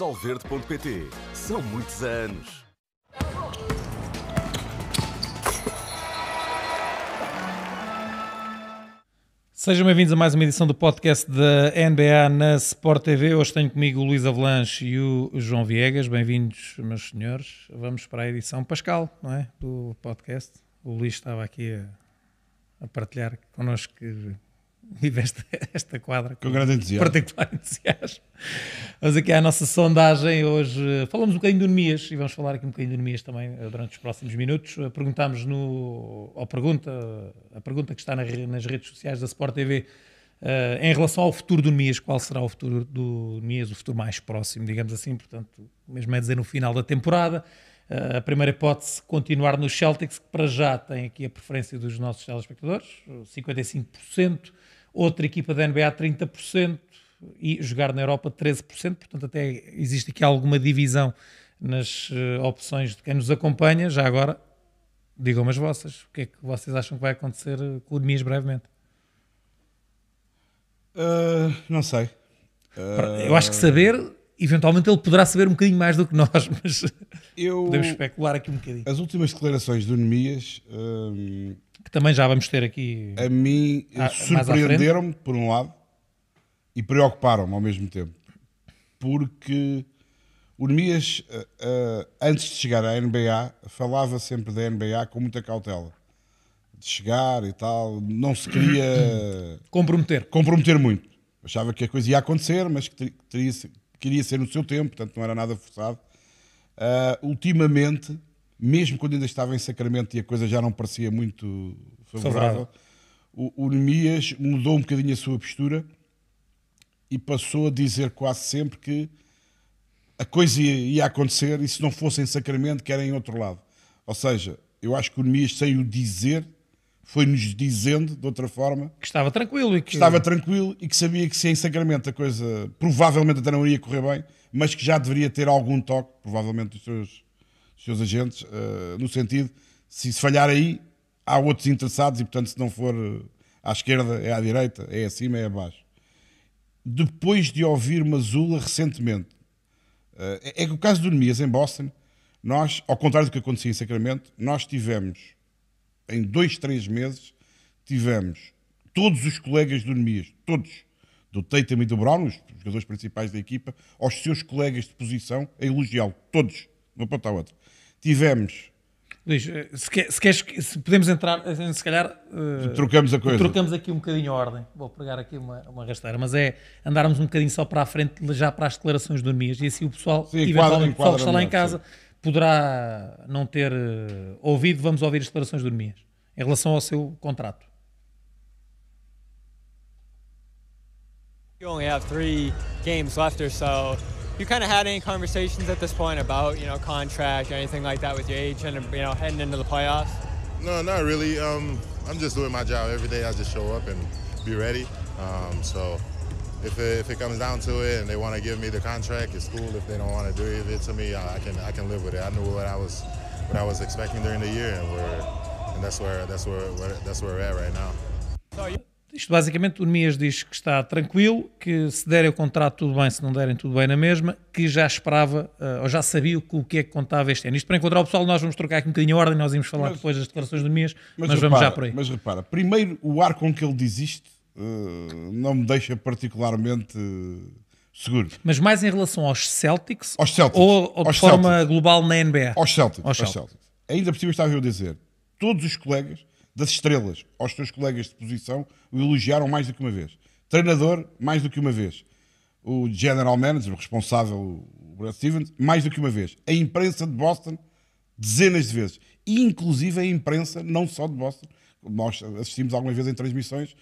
solverde.pt. São muitos anos. Sejam bem-vindos a mais uma edição do podcast da NBA na Sport TV. Hoje tenho comigo o Luís Avalanche e o João Viegas. Bem-vindos, meus senhores. Vamos para a edição Pascal, não é? Do podcast. O Luís estava aqui a, a partilhar connosco que vive esta, esta quadra com, com grande entusiasmo. particular entusiasmo. Vamos aqui à nossa sondagem. Hoje falamos um bocadinho de Nemias e vamos falar aqui um bocadinho de Nemias também eh, durante os próximos minutos. Eh, Perguntámos no, ou pergunta, eh, a pergunta que está na, nas redes sociais da Sport TV Uh, em relação ao futuro do Nemias, qual será o futuro do Nemias, o futuro mais próximo, digamos assim, portanto, mesmo é dizer no final da temporada. a primeira hipótese, continuar no Celtics, que para já tem aqui a preferência dos nossos telespectadores, 55% outra equipa da NBA 30% e jogar na Europa 13%, portanto até existe aqui alguma divisão nas eh, opções de quem nos acompanha. Já agora, digam-me as vossas, o que é que vocês acham que vai acontecer eh, com o Demias brevemente? Uh, não sei. Uh... Eu acho que saber, eventualmente ele poderá saber um bocadinho mais do que nós, mas eu... podemos especular aqui um bocadinho. As últimas declarações do Nemias... Hum, que também já vamos ter aqui. A mim surpreenderam-me, por um lado, e preocuparam-me ao mesmo tempo. Porque o Nemias, eh, eh, antes de chegar à NBA, falava sempre da NBA com muita cautela. De chegar e tal, não se queria. comprometer. Comprometer muito. Achava que a coisa ia acontecer, mas que teria, queria ser no seu tempo, portanto não era nada forçado. Uh, ultimamente mesmo quando ainda estava em Sacramento e a coisa já não parecia muito favorável, o, o mudou um bocadinho a sua postura e passou a dizer quase sempre que a coisa ia, ia acontecer e se não fosse em Sacramento, que era em outro lado. Ou seja, eu acho que o Neemias, sem o dizer, foi-nos dizendo, de outra forma, que estava tranquilo e que... estava tranquilo e que sabia que se em Sacramento a coisa provavelmente até não iria correr bem, mas que já deveria ter algum toque, provavelmente dos seus seus agentes, eh, no sentido, se falhar aí, há outros interessados e, portanto, se não for eh, à esquerda, é à direita, é acima, é abaixo. Depois de ouvir Mazula recentemente, eh, é, é que o caso do Nemias, em Boston, nós, ao contrário do que acontecia em Sacramento, nós tivemos, em dois, três meses, tivemos todos os colegas do Nemias, todos, do Tatum e do Brown, os jogadores principais da equipa, aos seus colegas de posição, a elogiá-lo, todos, de uma ponta à outra tivemos. Luís, eh, se, quer, se, queres, se podemos entrar, eh, se calhar. Uh, trocamos a coisa. Trocamos aqui um bocadinho a ordem. Vou pegar aqui uma, uma rasteira, mas é andarmos um bocadinho só para a frente, já para as declarações do Mias. E assim o pessoal, sim, eventualmente, o pessoal que está lá em casa sim. poderá não ter uh, ouvido. Vamos ouvir as declarações do Mias em relação ao seu contrato. You only have three games left or so. you kind of had any conversations at this point about you know contract or anything like that with your agent and you know heading into the playoffs? No, not really. Um, I'm just doing my job every day. I just show up and be ready. Um, so if it, if it comes down to it and they want to give me the contract, it's cool. If they don't want to do it to me, I, can I can live with it. I knew what I was what I was expecting during the year, and we're and that's where that's where, where that's where we're at right now. So Isto basicamente, o Nemias diz que está tranquilo, que se derem o contrato, tudo bem, se não derem, tudo bem na mesma, que já esperava, eh, ou já sabia o que é que contava este ano. Isto para encontrar o pessoal, nós vamos trocar aqui um bocadinho a ordem, nós íamos falar mas, depois das declarações do Nemias, mas, mas repara, vamos já por aí. Mas repara, primeiro, o ar com que ele diz isto uh, não me deixa particularmente eh, seguro. Mas mais em relação aos Celtics, aos Celtics ou, ou de forma Celtics. global na NBA? Aos Celtics, aos Celtics. Aos Celtics. Ainda por cima estava eu a dizer, todos os colegas das estrelas aos seus colegas de posição o elogiaram mais do que uma vez. Treinador, mais do que uma vez. O general manager, o responsável, o Brad Stevens, mais do que uma vez. A imprensa de Boston, dezenas de vezes. E, inclusive, a imprensa, não só de Boston. Nós assistimos algumas vezes em transmissões,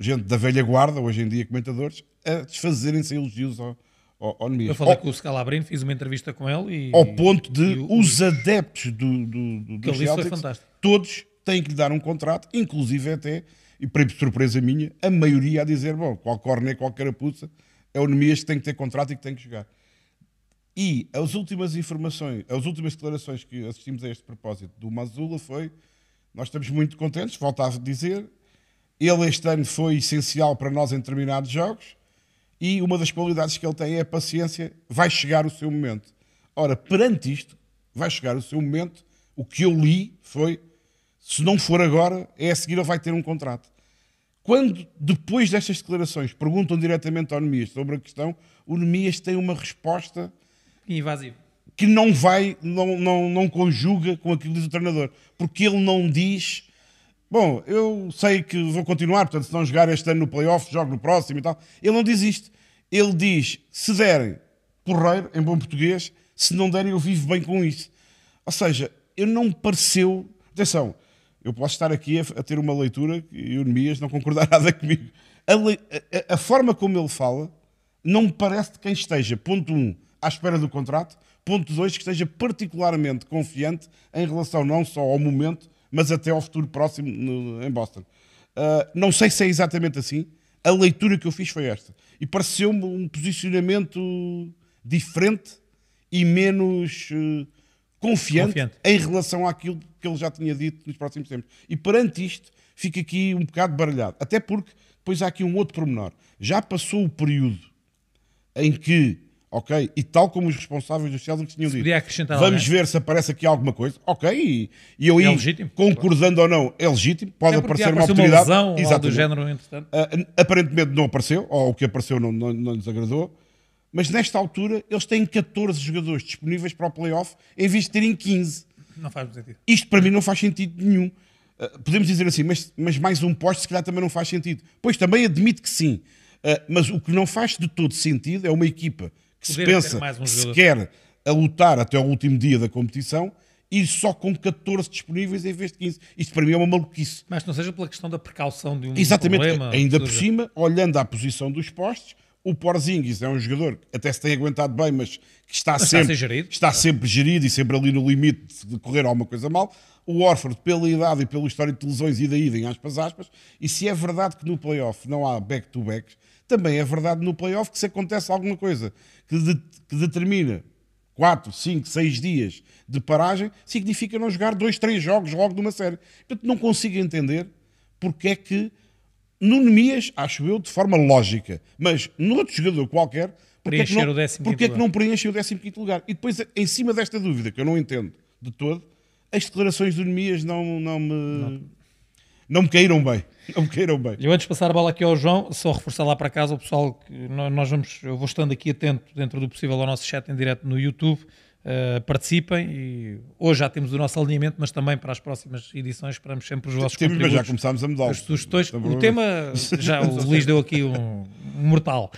gente da velha guarda, hoje em dia comentadores, a desfazerem-se elogios ao, ao, ao Eu falei com o scalabrine fiz uma entrevista com ele e... Ao ponto de e, os, os adeptos do, do, do, do Celtics, todos têm que lhe dar um contrato, inclusive até, e para surpresa minha, a maioria a dizer, bom, qual corne, é qual carapuça, é o Nemias que tem que ter contrato e que tem que chegar E as últimas informações, as últimas declarações que assistimos a este propósito do Mazula foi, nós estamos muito contentes, voltava a dizer, ele este ano foi essencial para nós em determinados jogos, e uma das qualidades que ele tem é a paciência, vai chegar o seu momento. Ora, perante isto, vai chegar o seu momento, o que eu li foi se não for agora, é a seguir ele vai ter um contrato. Quando, depois destas declarações, perguntam diretamente ao Nemias sobre a questão, o Nemias tem uma resposta invasiva que não vai, não, não, não conjuga com aquilo que diz o treinador, porque ele não diz. Bom, eu sei que vou continuar, portanto, se não jogar este ano no playoff, jogo no próximo e tal. Ele não diz isto. Ele diz: se derem, porreiro, em bom português, se não derem, eu vivo bem com isso. Ou seja, eu não me pareceu. Atenção, eu posso estar aqui a, a ter uma leitura e o Neemias não concordar nada comigo. A, a, a, forma como ele fala não me parece de quem esteja, ponto 1, um, à espera do contrato, ponto 2, que esteja particularmente confiante em relação não só ao momento, mas até ao futuro próximo no, em Boston. Uh, não sei se é exatamente assim. A leitura que eu fiz foi esta. E pareceu-me um posicionamento diferente e menos. Uh, confiante, confiante, em relação àquilo que ele já tinha dito nos próximos tempos. E perante isto, fica aqui um bocado baralhado. Até porque, depois há aqui um outro pormenor. Já passou o período em que, ok, e tal como os responsáveis dos Celtics tinham dito, vamos ver se aparece aqui alguma coisa, ok, e, e eu é legítimo, concordando claro. ou não, é legítimo, pode aparecer uma oportunidade. Uma lesão, do género, entretanto. Uh, aparentemente não apareceu, ou o que apareceu não, não, não lhes agradou mas nesta altura eles têm 14 jogadores disponíveis para o playoff em vez de terem 15. Não faz sentido. Isto para mim não faz sentido nenhum. Uh, podemos dizer assim, mas, mas mais um poste se calhar também não faz sentido. Pois também admito que sim, uh, mas o que não faz de todo sentido é uma equipa que Poder se pensa um que se quer a lutar até o último dia da competição e só com 14 disponíveis em vez de 15. Isto para mim é uma maluquice. Mas não seja pela questão da precaução de um Exatamente, problema. Ainda por cima, olhando à posição dos postes, o Porzingis é um jogador que até se tem aguentado bem, mas que está, mas sempre, está, gerido. está sempre gerido e sempre ali no limite de correr alguma coisa mal. O Orford, pela idade e pelo histórico de lesões e da ida, em aspas, aspas. E se é verdade que no playoff não há back-to-backs, também é verdade no playoff que se acontece alguma coisa que, de, que determina 4, 5, 6 dias de paragem, significa não jogar 2, 3 jogos logo numa série. Portanto, não consigo entender porque é que no Nemias, acho eu, de forma lógica, mas no outro jogador qualquer, porque, é que, não, porque é que não preenche o 15 lugar? E depois, em cima desta dúvida, que eu não entendo de todo, as declarações do de Nemias não, não me. Não. Não me caíram bem, não me caíram bem. Eu antes de passar a bola aqui ao João, só reforçar lá para casa o pessoal, nós vamos, eu vou estando aqui atento dentro do possível ao nosso chat em direto no YouTube, eh, participem e hoje já temos o nosso alinhamento, mas também para as próximas edições esperamos sempre os vossos temos, contributos. Mas já começámos a mudar. As sugestões. O tema, já o Luís deu aqui um, um mortal.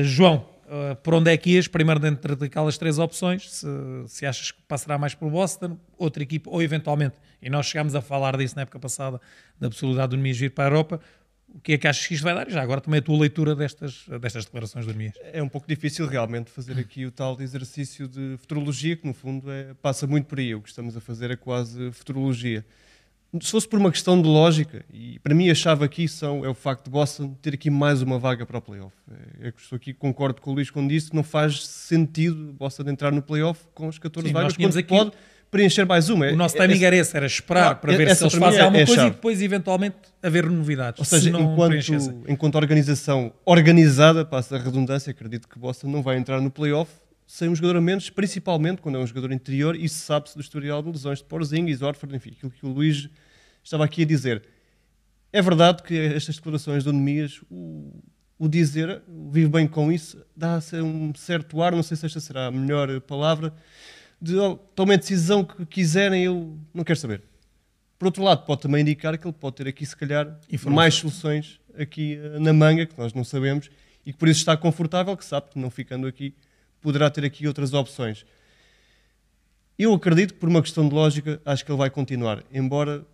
Uh, João, uh, por onde é que ias? Primeiro dentro daquelas três opções, se, se achas que passará mais por Boston, outra equipe ou eventualmente, e nós chegámos a falar disso na época passada, da possibilidade do Nemias vir para a Europa, o que é que achas que isto vai dar? Já agora também a tua leitura destas, destas declarações do Mias. É um pouco difícil realmente fazer aqui o tal exercício de futurologia, que no fundo é, passa muito por aí. O que estamos a fazer é quase futurologia. Se fosse por uma questão de lógica, e para mim a chave aqui são, é o facto de Boston ter aqui mais uma vaga para o playoff. É, é que estou aqui, concordo com o Luís quando disse que não faz sentido Boston entrar no playoff com as 14 Sim, vagas, quando aqui... pode preencher mais uma. O nosso é, timing esse, era esse, era esperar ah, para ver é, se eles fazem é, alguma é coisa chave. e depois, eventualmente, haver novidades. Ou seja, se enquanto, enquanto organização organizada, passa a redundância, acredito que Boston não vai entrar no playoff sem um jogador a menos, principalmente quando é um jogador interior e sabe-se do historial de lesões de Porzingis, Orford, enfim, aquilo que o Luís estava aqui a dizer. É verdade que estas declarações de Onemias, o, o dizer, vivo bem com isso, dá-se um certo ar, não sei se esta será a melhor palavra, de, tomem a decisão que quiserem, eu não quero saber. Por outro lado, pode também indicar que ele pode ter aqui, se calhar, mais soluções aqui eh, na manga, que nós não sabemos, e que por isso está confortável, que sabe que não ficando aqui, poderá ter aqui outras opções. Eu acredito, por uma questão de lógica, acho que ele vai continuar, embora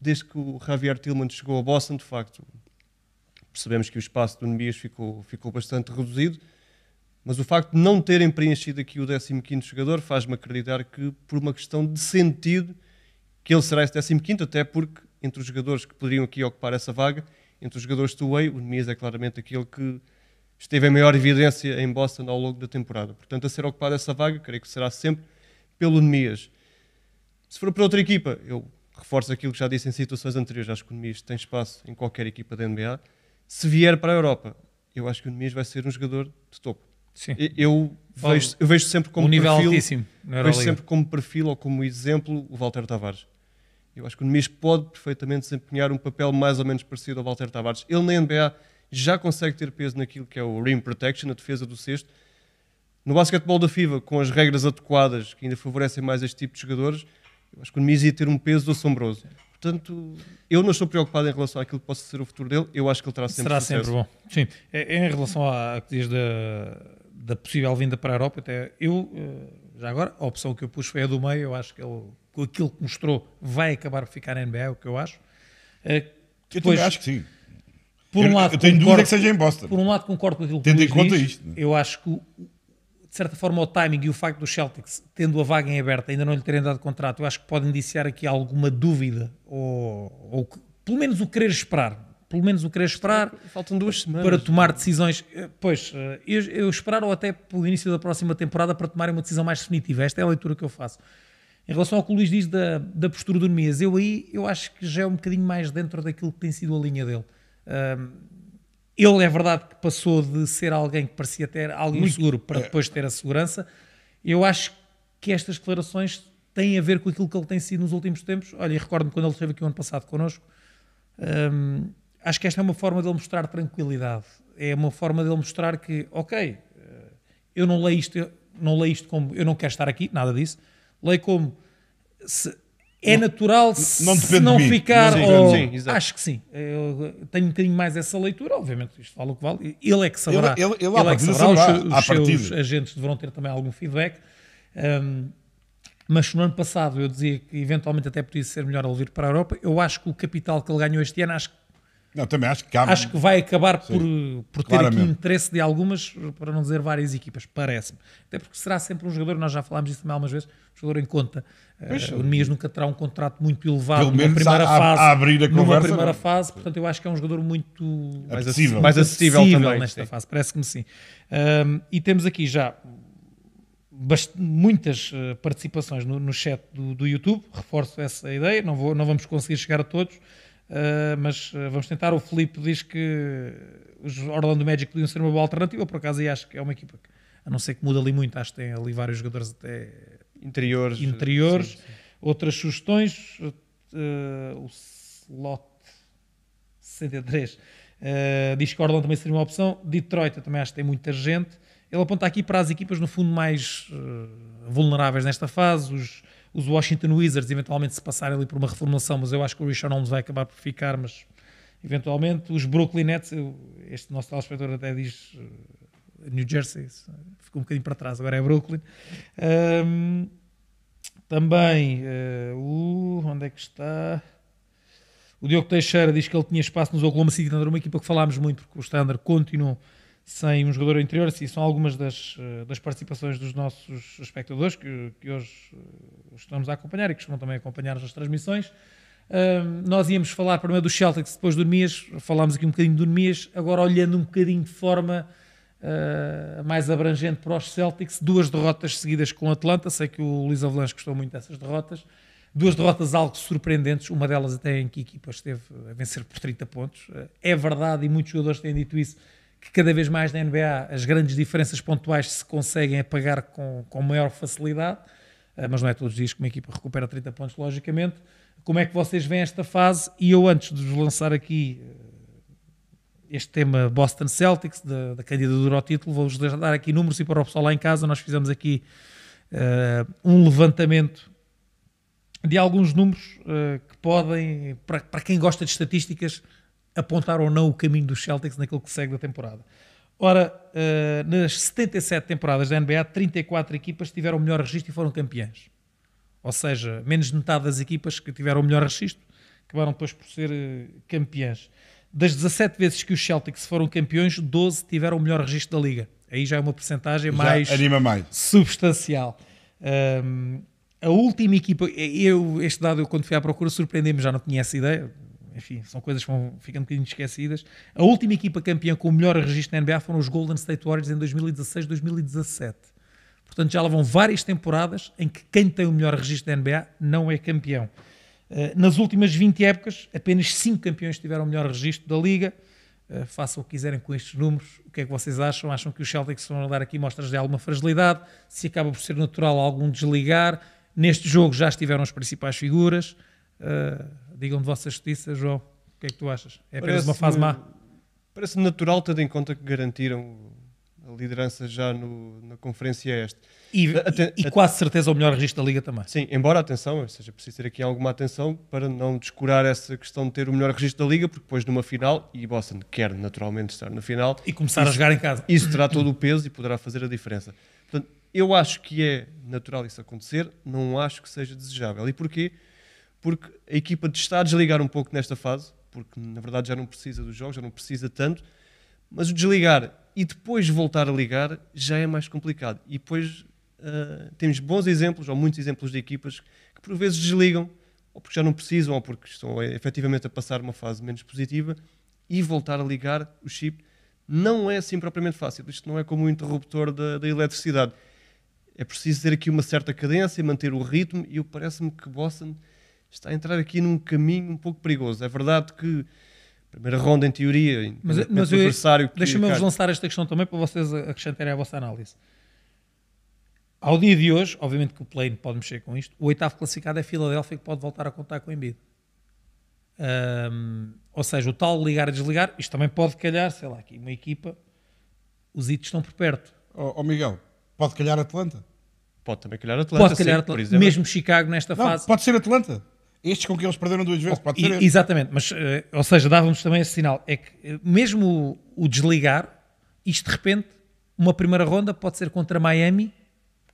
desde que o Javier Tillman chegou a Boston, de facto, percebemos que o espaço do Nebias ficou, ficou bastante reduzido, mas o facto de não terem preenchido aqui o 15º jogador faz-me acreditar que, por uma questão de sentido, que ele será esse 15º, até porque, entre os jogadores que poderiam aqui ocupar essa vaga, entre os jogadores do Way, o Nemias é claramente aquele que esteve em maior evidência em Boston ao longo da temporada. Portanto, a ser ocupada essa vaga, creio que será sempre pelo Nemias. Se for para outra equipa, eu reforço aquilo que já disse em situações anteriores, acho que o Nemias tem espaço em qualquer equipa da NBA. Se vier para a Europa, eu acho que o Nemias vai ser um jogador de topo. Sim. Eu vejo, eu vejo sempre como um nível perfil, altíssimo. Vejo sempre como perfil ou como exemplo o Walter Tavares. Eu acho que o Nemes pode perfeitamente desempenhar um papel mais ou menos parecido ao Walter Tavares. Ele na NBA já consegue ter peso naquilo que é o rim protection, a defesa do cesto. No basquetebol da FIBA, com as regras adequadas que ainda favorecem mais este tipo de jogadores, eu acho que o Nemes ia ter um peso assombroso. Portanto, eu não estou preocupado em relação àquilo que possa ser o futuro dele. Eu acho que ele terá sempre Será sucesso. sempre bom. Sim. É, é em relação a que diz da da possível vinda para a Europa, até eu, eh, já agora, a opção que eu puxo foi a do meio, eu acho que ele, com aquilo que mostrou vai acabar por ficar na NBA, é o que eu acho. Eh, depois, eu acho que sim. Por um eu, lado, eu tenho concordo, dúvida que seja em Boston. Por um lado, concordo com aquilo que Tendo em conta diz, isto. Né? Eu acho que, de certa forma, o timing e o facto dos Celtics, tendo a vaga em aberta, ainda não lhe terem dado contrato, eu acho que podem indiciar aqui alguma dúvida ou, ou pelo menos o querer esperar pelo menos o querer esperar. Faltam duas semanas. Para tomar decisões. Eh, pois, eh, eu, eu esperar ou até pelo início da próxima temporada para tomar uma decisão mais definitiva. Esta é a leitura que eu faço. Em relação ao que o Luís diz da, da postura do Nemias, eu aí eu acho que já é um bocadinho mais dentro daquilo que tem sido a linha dele. Um, ele é verdade que passou de ser alguém que parecia ter algo Muito, seguro para depois ter a segurança. Eu acho que estas declarações têm a ver com aquilo que ele tem sido nos últimos tempos. Olha, e recordo-me quando ele esteve aqui o ano passado connosco. Um, acho que esta é uma forma de ele mostrar tranquilidade. É uma forma de ele mostrar que, ok, eh, eu não leio isto, não leio isto como eu não quero estar aqui, nada disso. Leio como se é não, natural se não, se não ficar. Sim, ou, sim, acho que sim. Eu tenho um bocadinho mais essa leitura, obviamente, isto vale o que vale. Ele é que saberá. Ele, ele, ele, ele é que saberá. Os, os seus agentes deverão ter também algum feedback. Um, mas no ano passado eu dizia que eventualmente até podia ser melhor ele vir para a Europa. Eu acho que o capital que ele ganhou este ano, acho que não, também acho que Acho que vai acabar por, Sim, por ter aqui interesse de algumas, para não dizer várias equipas, parece-me. Até porque será sempre um jogador, nós já falámos isso também algumas vezes, um jogador em conta. Eh, pois, uh, o nunca terá um contrato muito elevado na primeira a, fase. A abrir a conversa. primeira não. É? fase, portanto eu acho que é um jogador muito... Mais acessível. Mais acessível, acessível também, nesta sim. fase, parece-me sim. e temos aqui já muitas eh, participações no, no chat do, do YouTube, reforço essa ideia, não, vou, não vamos conseguir chegar a todos, ah, mas ah, vamos tentar. O Felipe diz que os Orlando Magic podiam ser uma boa alternativa, por acaso, e acho que é uma equipa que, a não ser que muda ali muito, acho que tem ali vários jogadores até interiores. interiores. Sim, sim. Outras sugestões, uh, o slot 63 uh, diz que Orlando também seria uma opção. Detroit, eu também acho que tem muita gente. Ele aponta aqui para as equipas, no fundo, mais vulneráveis nesta fase, os os Washington Wizards eventualmente se passarem ali por uma reformulação, mas eu acho que o Richard Holmes vai acabar por ficar, mas eventualmente os Brooklyn Nets, eu, este nosso telespectador até diz eh, New Jersey, ficou um bocadinho para trás, agora é Brooklyn. Um, também, uh, onde é que está? O Diogo Teixeira diz que ele tinha espaço nos Oklahoma City Thunder, uma equipa que falámos muito, porque o Standard continua sem um jogador interior, e assim, são algumas das, eh, das participações dos nossos espectadores que, que hoje eh, estamos a acompanhar e que vão também acompanhar as transmissões. nós íamos falar primeiro do Celtic, depois do Nemias, falámos aqui um bocadinho do Nemias, agora olhando um bocadinho de forma uh, mais abrangente para os Celtics, duas derrotas seguidas com o Atlanta, sei que o Luís Avalanche gostou muito dessas derrotas, duas derrotas algo surpreendentes, uma delas até em que a equipa esteve a vencer por 30 pontos, é verdade e muitos jogadores têm dito isso, que cada vez mais na NBA as grandes diferenças pontuais se conseguem apagar com, com maior facilidade, eh, mas não é todos os dias que uma equipa recupera 30 pontos, logicamente. Como é que vocês veem esta fase? E eu, antes de vos lançar aqui eh, este tema Boston Celtics, da, da candidatura ao título, vou-vos dar aqui números e para o pessoal lá em casa, nós fizemos aqui uh, um levantamento de alguns números uh, que podem, para, para quem gosta de estatísticas, apontar ou não o caminho dos Celtics naquilo que segue da temporada. Ora, uh, nas 77 temporadas da NBA, 34 equipas tiveram o melhor registro e foram campeãs. Ou seja, menos de metade das equipas que tiveram o melhor registro acabaram depois por ser uh, campeãs. Das 17 vezes que os Celtics foram campeões, 12 tiveram o melhor registro da liga. Aí já é uma percentagem mais, mais, substancial. Um, a última equipa, eu, este dado, eu, quando fui à procura, surpreendeu-me, já não tinha essa ideia, enfim, são coisas que vão ficando um bocadinho esquecidas. A última equipa campeã com o melhor registro na NBA foram os Golden State Warriors em 2016, 2017. Portanto, já lá vão várias temporadas em que quem tem o melhor registro da NBA não é campeão. Eh, nas últimas 20 épocas, apenas 5 campeões tiveram o melhor registro da liga. Eh, façam o que quiserem com estes números. O que é que vocês acham? Acham que os Celtics vão dar aqui mostras de alguma fragilidade? Se acaba por ser natural algum desligar? Neste jogo já estiveram as principais figuras. Eh, digam de vossa justiça, João. O que é que tu achas? É apenas uma fase má? Parece natural, tendo em conta que garantiram a liderança já no, na Conferência Este. E, e, e quase certeza o melhor registro da Liga também. Sim, embora atenção, ou seja, preciso ter aqui alguma atenção para não descurar essa questão de ter o melhor registro da Liga, porque depois numa final, e Boston quer naturalmente estar na final. E começar isso, a jogar em casa. Isso terá todo o peso e poderá fazer a diferença. Portanto, eu acho que é natural isso acontecer, não acho que seja desejável. E porquê? porque a equipa está a desligar um pouco nesta fase, porque na verdade já não precisa dos jogos, já não precisa tanto, mas o desligar e depois voltar a ligar já é mais complicado. E depois uh, temos bons exemplos, ou muitos exemplos de equipas que por vezes desligam, ou porque já não precisam, ou porque estão efetivamente a passar uma fase menos positiva, e voltar a ligar o chip não é assim propriamente fácil. Isto não é como o interruptor da, da eletricidade. É preciso ter aqui uma certa cadência, manter o ritmo, e parece-me que Boston está a entrar aqui num caminho um pouco perigoso. É verdade que primeira ronda, em teoria, mas, mas eu, adversário. Deixa-me-vos lançar esta questão também para vocês acrescentarem a vossa análise. Ao dia de hoje, obviamente que o Plane pode mexer com isto, o oitavo classificado é Filadélfia que pode voltar a contar com o Embiid. Um, ou seja, o tal ligar e desligar, isto também pode calhar, sei lá, aqui uma equipa, os itens estão por perto. Ó oh, oh Miguel, pode calhar Atlanta? Pode também calhar Atlanta. Pode calhar sim, Atlanta, mesmo Chicago nesta Não, fase. Pode ser Atlanta. Estes com quem eles perderam duas vezes, oh, pode ser. Exatamente, mas, eh, ou seja, dávamos também esse sinal. É que eh, mesmo o, o desligar, isto de repente, uma primeira ronda pode ser contra Miami,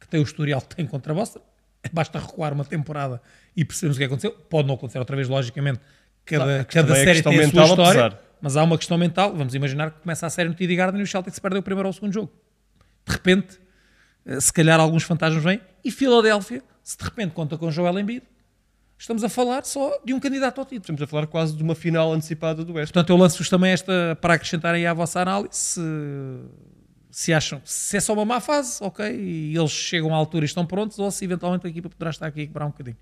que tem o historial que tem contra Boston, basta recuar uma temporada e percebemos o que é aconteceu. Pode não acontecer outra vez, logicamente, cada, cada é série é tem a sua história, mas há uma questão mental. Vamos imaginar que começa a série no TD Garden e o Celtics perdeu o primeiro ou o segundo jogo. De repente, eh, se calhar alguns fantasmas vêm e Filadélfia, se de repente conta com Joel Embiid, estamos a falar só de um candidato ao título. Estamos a falar quase de uma final antecipada do Oeste. Portanto, eu lanço-vos também esta para acrescentarem à vossa análise. Se, se acham, se é só uma má fase, ok, e eles chegam à altura e estão prontos, ou se eventualmente a equipa poderá estar aqui a quebrar um bocadinho.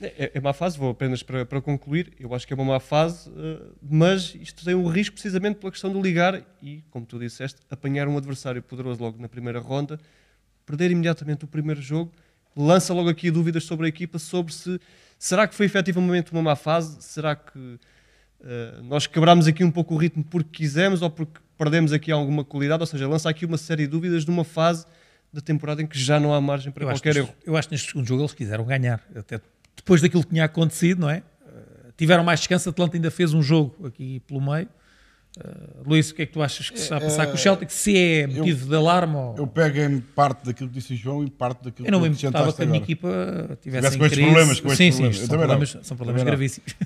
É, é, é má fase, vou apenas para, para, concluir. Eu acho que é uma má fase, eh, mas isto tem um risco precisamente pela questão de ligar e, como tu disseste, apanhar um adversário poderoso logo na primeira ronda, perder imediatamente o primeiro jogo lança logo aqui dúvidas sobre a equipa, sobre se será que foi efetivamente uma má fase, será que uh, nós quebrámos aqui um pouco o ritmo porque quisemos ou porque perdemos aqui alguma qualidade, ou seja, lança aqui uma série de dúvidas numa fase da temporada em que já não há margem para eu qualquer erro. Eu acho que neste segundo jogo eles quiseram ganhar, até depois daquilo que tinha acontecido, não é? Uh, tiveram mais descanso, Atlanta ainda fez um jogo aqui pelo meio, eh, Luís, o que é que tu achas que se está a passar é, com o eh, Celtic? Se é motivo eu, de alarme? Ou... Eu pego em parte daquilo que disse o João e parte daquilo eu não que me importava que a minha equipa tivesse, tivesse com estes problemas. Com sim, problemas. sim, são problemas, são problemas gravíssimos.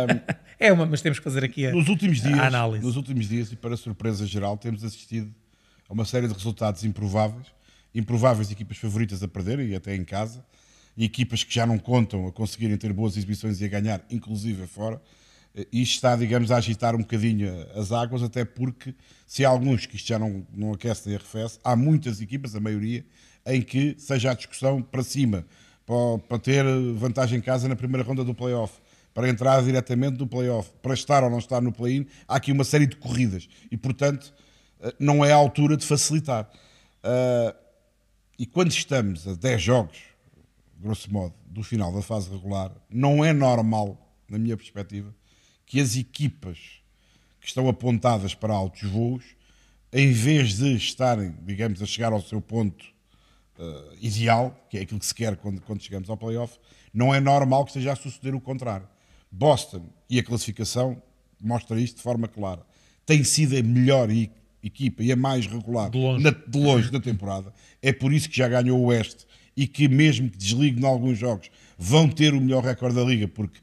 é uma, mas temos que fazer aqui a, nos últimos dias, análise. Nos últimos dias, e para surpresa geral, temos assistido a uma série de resultados improváveis, improváveis equipas favoritas a perder e até em casa, e equipas que já não contam a conseguirem ter boas exibições e a ganhar, inclusive fora eh, isto está, digamos, a agitar um bocadinho eh, as águas, até porque se há alguns que isto já não, não aquece nem arrefece, há muitas equipas, a maioria, em que seja a discussão para cima, para, para ter eh, vantagem em casa na primeira ronda do playoff, para entrar diretamente no playoff, para estar ou não estar no play-in, há aqui uma série de corridas e, portanto, não é a altura de facilitar. e quando estamos a 10 jogos, grosso modo, do final da fase regular, não é normal, na minha perspectiva, que as equipas que estão apontadas para altos voos, em vez de estarem, digamos, a chegar ao seu ponto uh, ideal, que é aquilo que se quer quando, quando chegamos ao playoff, não é normal que esteja a suceder o contrário. Boston e a classificação mostra isto de forma clara. Tem sido a melhor equipa e a mais regular de longe, na, de longe da temporada. É por isso que já ganhou o Oeste e que, mesmo que desligue em alguns jogos, vão ter o melhor recorde da liga, porque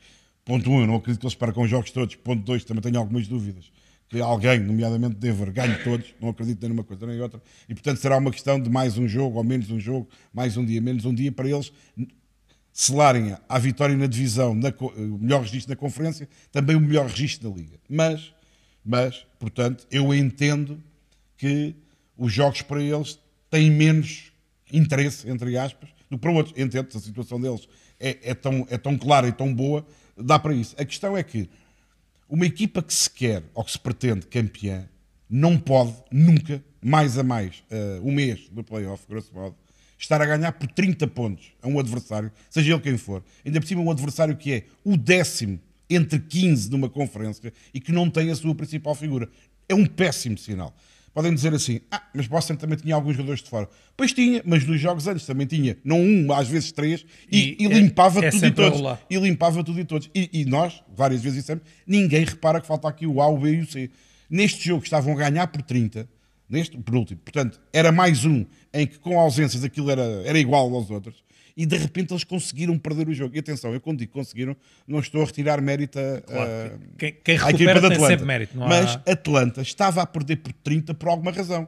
Ponto 1, um, eu não acredito que eles percam os jogos todos. Ponto 2, também tenho algumas dúvidas. Que alguém, nomeadamente Denver, ganhe todos. Não acredito nem numa coisa nem outra. E, portanto, será uma questão de mais um jogo ou menos um jogo, mais um dia, menos um dia, para eles selarem a vitória na divisão, na, eh, o melhor registro na conferência, também o melhor registro da liga. Mas, mas, portanto, eu entendo que os jogos para eles têm menos interesse, entre aspas, do que para outros. Entendo que a situação deles é, é, tão, é tão clara e tão boa dá para isso. A questão é que uma equipa que se quer ou que se pretende campeã não pode nunca, mais a mais, uh, um mês do playoff, grosso modo, estar a ganhar por 30 pontos a um adversário, seja ele quem for. Ainda por cima, um adversário que é o décimo entre 15 de uma conferência e que não tem a sua principal figura. É um péssimo sinal podem dizer assim: ah, mas Boston também tinha alguns jogadores de fora. Pois tinha, mas nos jogos antes também tinha, não um, às vezes três, e, e, e é limpava é, tudo é e todos. E limpava tudo e todos. E, e nós, várias vezes dissemos: ninguém repara que falta aqui o A, o B e o C. Neste jogo estavam a ganhar por 30, Neste, por último. Portanto, era mais um em que com ausências aquilo era, era igual aos outros. E de repente eles conseguiram perder o jogo. E atenção, eu quando digo conseguiram, não estou a retirar mérito a, claro. quem, quem a equipa de Atlanta. Mérito, há... Mas Atlanta estava a perder por 30 por alguma razão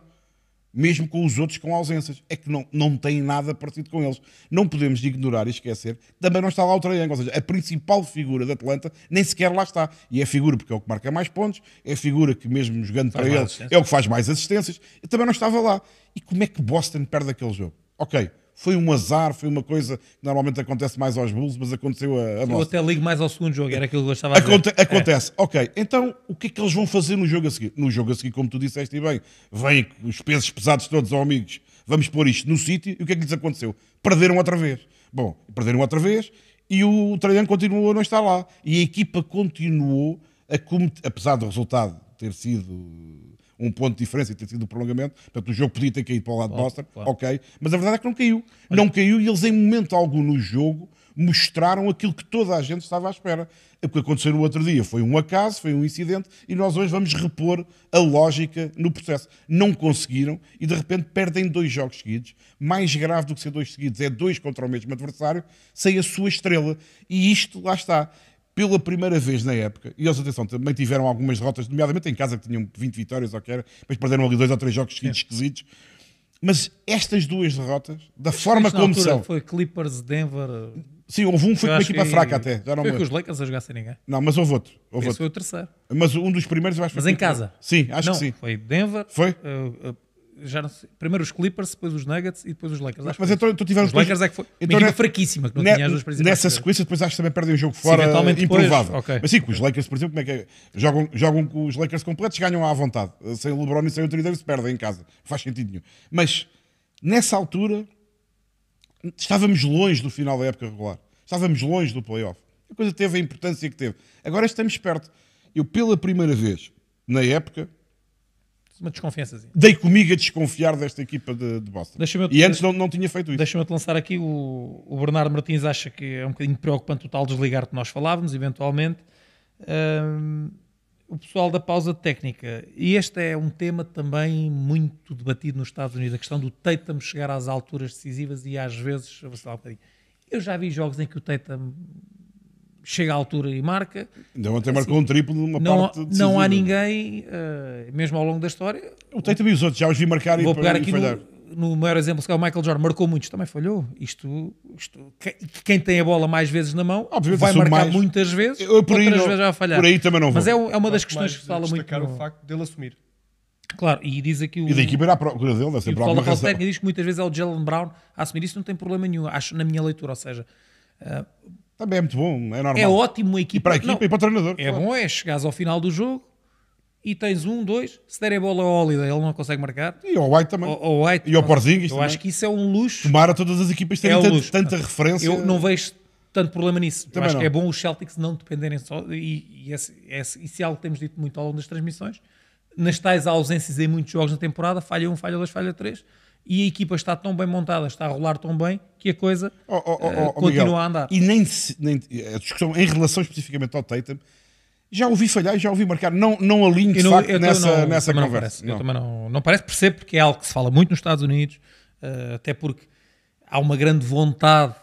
mesmo com os outros com ausências. É que não, não tem nada parecido com eles. Não podemos ignorar e esquecer também não está lá o Triângulo. Ou seja, a principal figura da Atlanta nem sequer lá está. E é figura porque é o que marca mais pontos, é figura que, mesmo jogando faz para ele, é o que faz mais assistências. E também não estava lá. E como é que Boston perde aquele jogo? Ok, foi um azar, foi uma coisa que normalmente acontece mais aos Bulls, mas aconteceu a, a Eu até ligo mais ao segundo jogo, era aquilo que eu estava a Aconte dizer. É. Acontece, é. ok. Então, o que é que eles vão fazer no jogo a seguir? No jogo a seguir, como tu disseste e bem, vêm os pesos pesados todos aos amigos, vamos pôr isto no sítio, e o que é que lhes aconteceu? Perderam outra vez. Bom, perderam outra vez, e o Traian continuou a não estar lá. E a equipa continuou a cometer, apesar do resultado ter sido um ponto de diferença e ter sido o prolongamento. Portanto, o jogo podia ter caído para o lado claro, de Boston, claro. ok. Mas a verdade é que não caiu. Olha. Não caiu e eles, em momento algum no jogo, mostraram aquilo que toda a gente estava à espera. O que aconteceu no outro dia foi um acaso, foi um incidente, e nós hoje vamos repor a lógica no processo. Não conseguiram e de repente perdem dois jogos seguidos. Mais grave do que ser dois seguidos é dois contra o mesmo adversário, sem a sua estrela. E isto, lá está, pela primeira vez na época, e eles, atenção, também tiveram algumas derrotas, nomeadamente em casa, que tinham 20 vitórias ou que era, mas perderam ali dois ou três jogos seguidos é. esquisitos. Mas estas duas derrotas, da forma como são. Foi Clippers, Denver. Eh, sim, houve um foi com uma equipa que... fraca até. Já não foi com os Lakers a jogar sem ninguém. Não, mas houve outro. Houve Esse outro. foi o terceiro. Mas um dos primeiros eu acho Mas em casa? Sim, acho não, que sim. Foi Denver. Foi? Uh, uh, já não sei, primeiro os Clippers, depois os Nuggets e depois os Lakers. Acho mas então tu tiveste os Lakers é que foi então, uma equipa né, fraquíssima que não né, tinha as duas principais. Nessa sequência depois acho que também perdem o jogo fora, sim, improvável. Depois, okay. Mas sim, com os Lakers, por exemplo, como é que é? Jogam, jogam com os Lakers completos, ganham à vontade. Sem o LeBron e sem o Trinidad, eles perdem em casa. Não faz sentido nenhum. Mas nessa altura estávamos longe do final da época regular. Estávamos longe do playoff. A coisa teve a importância que teve. Agora estamos perto. Eu pela primeira vez na época uma desconfiança. Dei comigo a desconfiar desta equipa de, de Boston. E antes não, não tinha feito isso. Deixa-me-te lançar aqui, o, o Bernardo Martins acha que é um bocadinho preocupante o tal desligar que nós falávamos, eventualmente. Um, o pessoal da pausa técnica. E este é um tema também muito debatido nos Estados Unidos, a questão do Tatum chegar às alturas decisivas e às vezes um bocadinho. Eu já vi jogos em que o Tatum chega à altura e marca. Ainda ontem então assim, marcou um triplo numa não, parte decisiva. Não há ninguém, uh, mesmo ao longo da história... O Tatum e os outros, já os vi marcar vou e, pegar e aqui falhar. No, no maior exemplo, se é o Michael Jordan marcou muitos, também falhou. Isto, isto quem tem a bola mais vezes na mão Obviamente, vai marcar mais... muitas vezes, eu, por outras vezes vai falhar. Por aí também não vou. Mas é, é uma das questões que se fala muito. destacar o facto dele assumir. Claro, e diz aqui o. É e da equipe era à procura dele, deve ser problema alguma razão. diz que muitas vezes é o Jalen Brown a assumir isso, não tem problema nenhum, acho, na minha leitura. Ou seja, uh, também tá é muito bom, é normal. É ótimo uma equipa. E para a equipa não, e para o treinador. É claro. bom é chegares ao final do jogo e tens um, dois, se der a bola ao Holiday ele não consegue marcar. E ao White também. O, White, e ao Porzingis Eu também. acho que isso é um luxo. Tomara todas as equipas é terem é tanta referência. Eu não vejo tanto problema nisso. Também Eu acho não. que é bom os Celtics não dependerem só, e, e, esse, esse, isso é algo que temos dito muito ao longo das transmissões, nas tais ausências em muitos jogos na temporada, falha um, falha dois, falha três e a equipa está tão bem montada, está a rolar tão bem, que a coisa oh, oh, oh, eh, oh, oh continua Miguel, a andar. E nem, se, nem, a discussão em relação especificamente ao Tatum, já ouvi falhar e já ouvi marcar. Não, não alinho de não, facto nessa, não, nessa conversa. Não parece, não. Eu também não, não parece, percebo porque é algo que se fala muito nos Estados Unidos, uh, até porque há uma grande vontade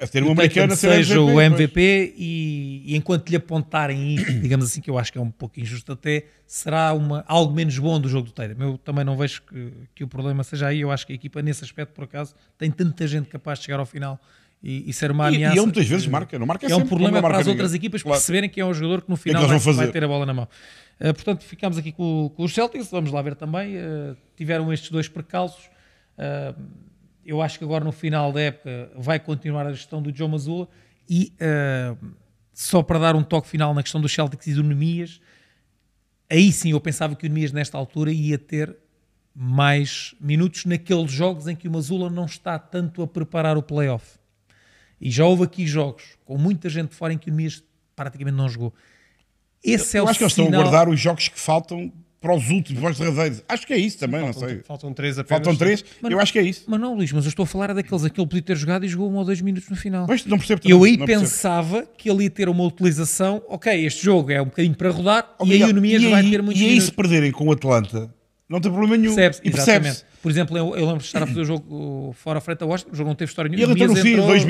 a ter um americano a ser seja MVP, o MVP e, e, enquanto lhe apontarem isso, digamos assim, que eu acho que é um pouco injusto até, será uma, algo menos bom do jogo do Teira. Eu também não vejo que, que o problema seja aí. Eu acho que a equipa, nesse aspecto, por acaso, tem tanta gente capaz de chegar ao final e, e ser uma ameaça. E, e ele muitas vezes marca, não marca é, é um problema para as outras equipas claro. perceberem que é um jogador que no final é que vai, vai, ter a bola na mão. Uh, portanto, ficamos aqui com, com, os Celtics, vamos lá ver também. Uh, tiveram estes dois percalços. Uh, eu acho que agora no final da época vai continuar a gestão do João Mazula e uh, só para dar um toque final na questão dos Celtics e do Nemias, aí sim eu pensava que o Nemias nesta altura ia ter mais minutos naqueles jogos em que o Mazula não está tanto a preparar o playoff. E já houve aqui jogos com muita gente fora em que o Nemias praticamente não jogou. Esse eu, é o o acho sinal... que eles estão a guardar os jogos que faltam para os últimos, para os traseiros. Acho que é isso também, faltam, não sei. Faltam três apenas. Faltam três, mas, eu acho que é isso. Mas não, Luís, mas eu estou a falar daqueles a que ele podia ter jogado e jogou um ou dois minutos no final. Mas não percebo. Eu aí pensava percebo. que ele ia ter uma utilização, ok, este jogo é um bocadinho para rodar e aí o vai ter muitos E aí se perderem com o Atlanta, não tem problema nenhum. Percebes, e percebes. Por exemplo, eu, eu lembro de estar a fazer o jogo fora à frente da Washington, o jogo não teve história nenhuma. E ele entrou no fim, dois, três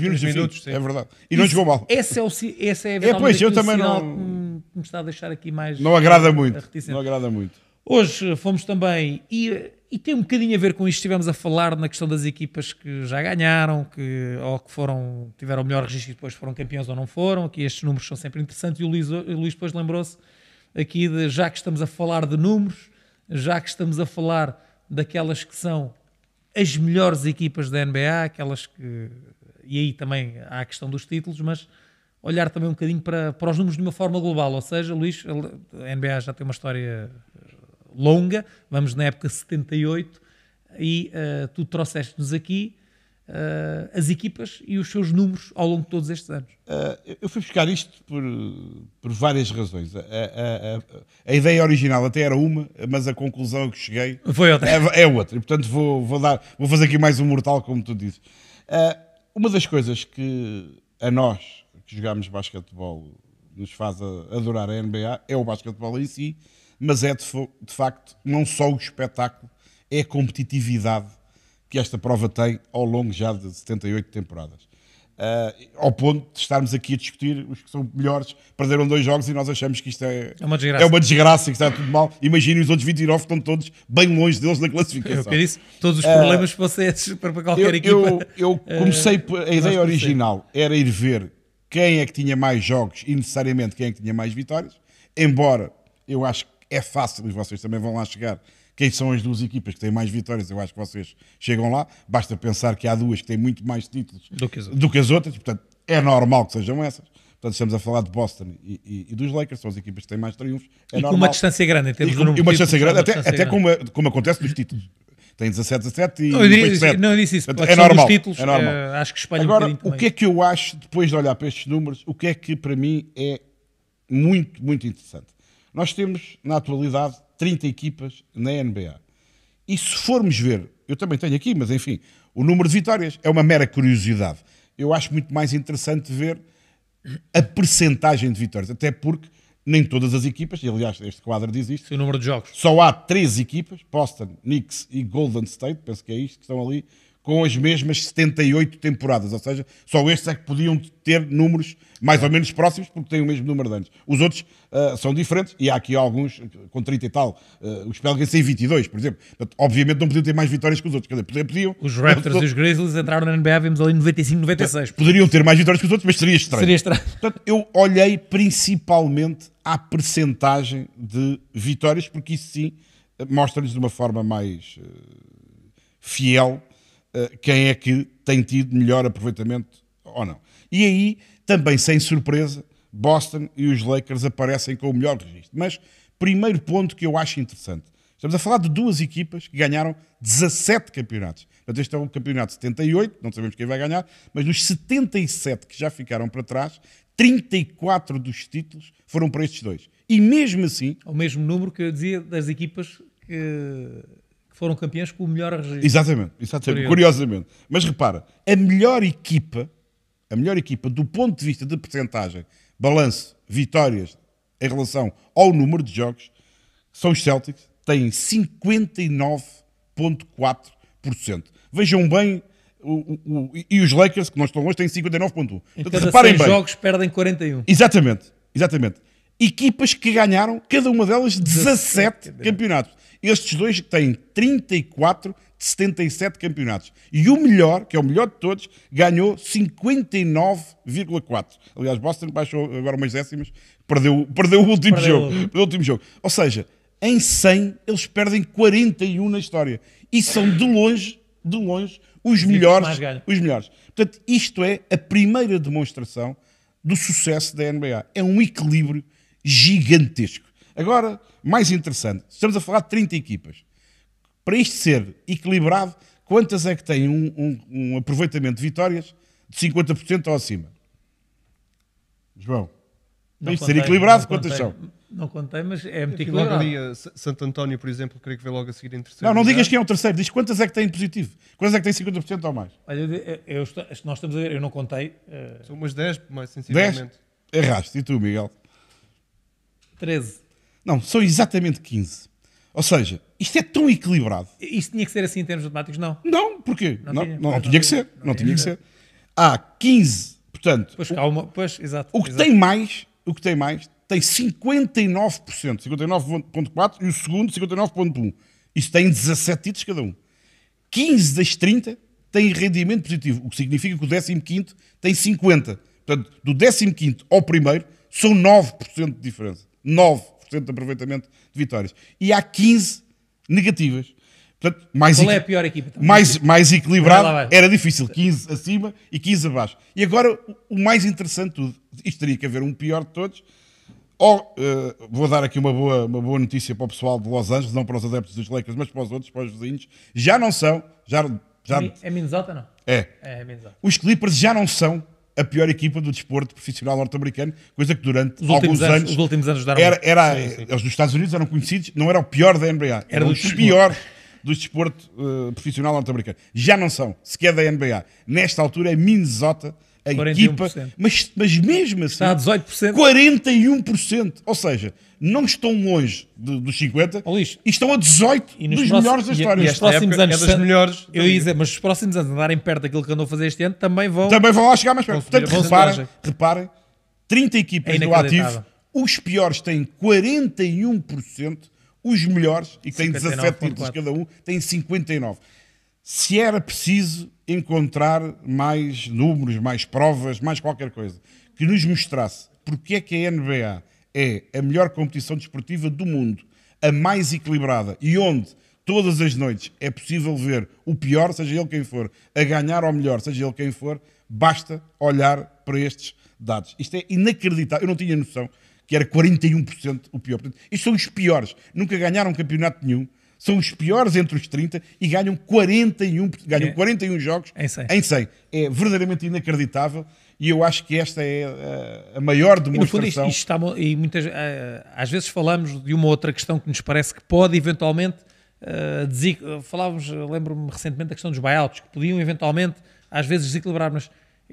minutos, três minutos é verdade. E Isso, não jogou mal. Esse é, o, esse é, é pois, eu também não me está a deixar aqui mais. Não agrada eh, muito. Reticente. Não agrada muito. Hoje fomos também, e, e tem um bocadinho a ver com isto, estivemos a falar na questão das equipas que já ganharam, que, ou que foram, tiveram o melhor registro e depois foram campeões ou não foram, que estes números são sempre interessantes, e o Luís, o Luís depois lembrou-se aqui de, já que estamos a falar de números, já que estamos a falar daquelas que são as melhores equipas da NBA, aquelas que. E aí também há a questão dos títulos, mas olhar também um bocadinho para, para os números de uma forma global. Ou seja, Luís, a NBA já tem uma história eh, longa, vamos na época 78, e uh, tu trouxeste-nos aqui uh, as equipas e os seus números ao longo de todos estes anos. Uh, eu fui buscar isto por, por várias razões. A, a, a, a, ideia original até era uma, mas a conclusão a que cheguei Foi outra. É, é outra. E, portanto, vou, vou, dar, vou fazer aqui mais um mortal, como tu dizes. uma das coisas que a nós, que jogamos basquetebol nos faz adorar a NBA, é o basquetebol em si, mas é de, de facto não só o espetáculo, é a competitividade que esta prova tem ao longo já de 78 temporadas. Uh, ao ponto de estarmos aqui a discutir os que são melhores, perderam dois jogos e nós achamos que isto é, é, uma, desgraça. é uma desgraça, que está tudo mal. Imaginem os outros 29 estão todos bem longe deles na classificação. Eu disse, todos os ah, problemas uh, que vocês para qualquer eu, equipa. Eu, eu ah, comecei, uh, a ideia original era ir ver quem é que tinha mais jogos e necessariamente quem é que tinha mais vitórias, embora eu acho que é fácil, e vocês também vão lá chegar, quem são as duas equipas que têm mais vitórias, eu acho que vocês chegam lá, basta pensar que há duas que têm muito mais títulos do que as outras, que as outras portanto é normal que sejam essas. Portanto, estamos a falar de Boston e, e, e dos Lakers, são as equipas que têm mais triunfos. É e normal. com uma distância grande, em termos e, com, e uma distância grande, é até, até como, como acontece nos títulos tem 17, 17 e não, disse, não disse isso. Portanto, é normal, títulos, é normal. É, acho que espalha Agora, um o que é que eu acho, depois de olhar para estes números, o que é que para mim é muito, muito interessante? Nós temos, na atualidade, 30 equipas na NBA. E se formos ver, eu também tenho aqui, mas enfim, o número de vitórias é uma mera curiosidade. Eu acho muito mais interessante ver a percentagem de vitórias, até porque nem todas as equipas, e aliás este quadro diz isto. Sim, o número de jogos. Só há três equipas, Boston, Knicks e Golden State, penso que é isto, que estão ali, com as mesmas 78 temporadas. Ou seja, só estes é que podiam ter números mais ou menos próximos, porque têm o mesmo número de anos. Os outros uh, são diferentes, e há aqui alguns com 30 e tal. Uh, os Pelicans têm 22, por exemplo. Portanto, obviamente não podiam ter mais vitórias que os outros. Quer dizer, podiam, os Raptors mas, e os Grizzlies entraram na NBA, vimos ali 95, 96. Poderiam ter mais vitórias que os outros, mas seria estranho. Seria estranho. Portanto, eu olhei principalmente à percentagem de vitórias, porque isso sim eh, mostra-lhes de uma forma mais uh, fiel uh, quem é que tem tido melhor aproveitamento ou não. E aí, também sem surpresa, Boston e os Lakers aparecem com o melhor registro. Mas, primeiro ponto que eu acho interessante. Estamos a falar de duas equipas que ganharam 17 campeonatos. Portanto, este é o campeonato 78, não sabemos quem vai ganhar, mas dos 77 que já ficaram para trás, 34 dos títulos foram para estes dois. E mesmo assim. O mesmo número que eu dizia das equipas que, que foram campeãs com o melhor registro. Exatamente, exatamente curiosamente. Mas repara, a melhor equipa, a melhor equipa do ponto de vista de percentagem, balanço, vitórias em relação ao número de jogos, são os Celtics, têm 59,4%. Vejam bem o, o, e os Lakers, que nós estão longe, têm 59.1. Em Portanto, reparem bem. jogos perdem 41. Exatamente, exatamente. Equipas que ganharam, cada uma delas, 17, campeonatos. Estes dois têm 34 de 77 campeonatos. E o melhor, que é o melhor de todos, ganhou 59,4. Aliás, Boston baixou agora umas décimas, perdeu, perdeu o último perdeu. jogo. Perdeu o último jogo. Ou seja, em 100, eles perdem 41 na história. E são de longe de longe, os, melhores. Os melhores. Portanto, isto é a primeira demonstração do sucesso da NBA. É um equilíbrio gigantesco. Agora, mais interessante, estamos a falar de 30 equipas. Para isto ser equilibrado, quantas é que têm um, um, um aproveitamento de vitórias de 50% ou acima? João, para isto ser equilibrado, quantas são? não contei, mas é muito Logo ali, Santo António, por exemplo, creio que vê logo a seguir em terceiro. Não, não digas que é o terceiro, diz quantas é que tem de positivo, quantas é que tem 50% ou mais. Olha, eu, eu, nós estamos a ver, eu não contei. Eh, são umas 10, mais sensivelmente. 10? Erraste, e tu, Miguel? 13. Não, são exatamente 15. Ou seja, isto é tão equilibrado. Isto tinha que ser assim em termos matemáticos, não? Não, porquê? Não, não, tinha, não, não tinha, que ser. Não, tinha, que ser. Há 15, portanto. Pois, calma, pois, exato. O que exato. tem mais, o que tem mais tem 59%, 59.4% e o segundo 59.1%. Isto tem 17 títulos cada um. 15 das 30 têm rendimento positivo, o que significa que o 15 tem 50. Portanto, do 15 ao primeiro são 9% de diferença. 9% de aproveitamento de vitórias. E há 15 negativas. Portanto, mais Qual é a pior equipa? Mais, mais equilibrado, era difícil, 15 acima e 15 abaixo. E agora, o mais interessante de tudo, isto teria que haver um pior de todos, ou uh, vou dar aqui uma boa, uma boa notícia para o pessoal de Los Angeles, não para os adeptos dos Lakers, mas para os outros, para os vizinhos. Já não são. Já, já... É, é Minnesota, não? É. é. é, Minnesota. Os Clippers já não são a pior equipa do desporto profissional norte-americano, coisa que durante os alguns anos, anos, os últimos anos era, era sim, sim. dos Estados Unidos eram conhecidos, não era o pior da NBA, era, era um dos piores do desporto uh, profissional norte-americano. Já não são, sequer da NBA. Nesta altura é Minnesota a 41%. equipa, mas, mas mesmo assim, está a 18%. 41%. Ou seja, não estão longe de, dos 50 oh, e estão a 18 e dos melhores da história. E, e os próximos é anos, é melhores, eu ia dizer, mas os próximos anos andarem perto daquilo que andou a fazer este ano também vão. Também vão lá chegar mais perto. Portanto, reparem, reparem, 30 equipas é do ativo, os piores têm 41%, os melhores, e que têm 17 títulos cada um, têm 59%. Se era preciso encontrar mais números, mais provas, mais qualquer coisa que nos mostrasse porque é que a NBA é a melhor competição desportiva do mundo, a mais equilibrada e onde todas as noites é possível ver o pior, seja ele quem for, a ganhar ou melhor, seja ele quem for, basta olhar para estes dados. Isto é inacreditável. Eu não tinha noção que era 41% o pior. Portanto, estes são os piores. Nunca ganharam campeonato nenhum são os piores entre os 30 e ganham 41, ganham é. 41 jogos em 100. em 100. É verdadeiramente inacreditável e eu acho que esta é eh, a, maior demonstração. E, isto, isto está, e muitas, eh, às vezes falamos de uma outra questão que nos parece que pode eventualmente eh, dizer falávamos, lembro-me recentemente da questão dos buyouts, que podiam eventualmente às vezes desequilibrar, mas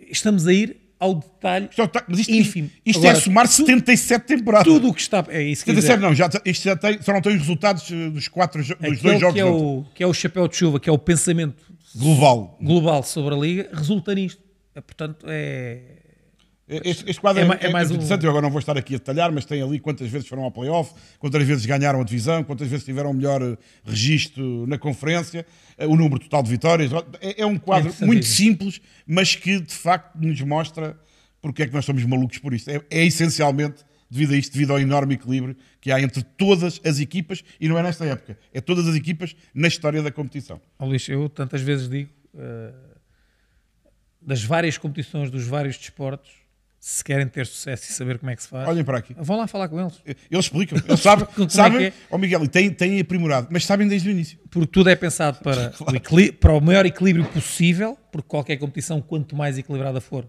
estamos a ir ao detalhe isto, é mas isto, ínfimo. Isto é Agora, é somar 77 temporadas. Tudo o que está. É isso que 77 não, já, isto já tem, só não tem os resultados eh, dos, quatro, dos dois jogos. Que é, o, que é o chapéu de chuva, que é o pensamento global, global sobre a Liga, resulta nisto. Eh, portanto, é, é, este, este quadro é, é, é mais interessante, um... eu agora não vou estar aqui a detalhar, mas tem ali quantas vezes foram ao playoff, quantas vezes ganharam a divisão, quantas vezes tiveram o melhor eh, registro na conferência, eh, o número total de vitórias. É, é um quadro muito simples, mas que de facto nos mostra porque é que nós somos malucos por isto. É, é essencialmente devido a isto, devido ao enorme equilíbrio que há entre todas as equipas, e não é nesta época, é todas as equipas na história da competição. Oh, Luís, eu tantas vezes digo, uh, das várias competições, dos vários desportos, se querem ter sucesso e saber como é que se faz, olhem para aqui. Vão lá falar com eles. Eles explicam, eles sabem, sabem é é? oh Miguel, e têm, têm aprimorado, mas sabem desde o início. Porque tudo é pensado para, claro. o para o maior equilíbrio possível, porque qualquer competição, quanto mais equilibrada for,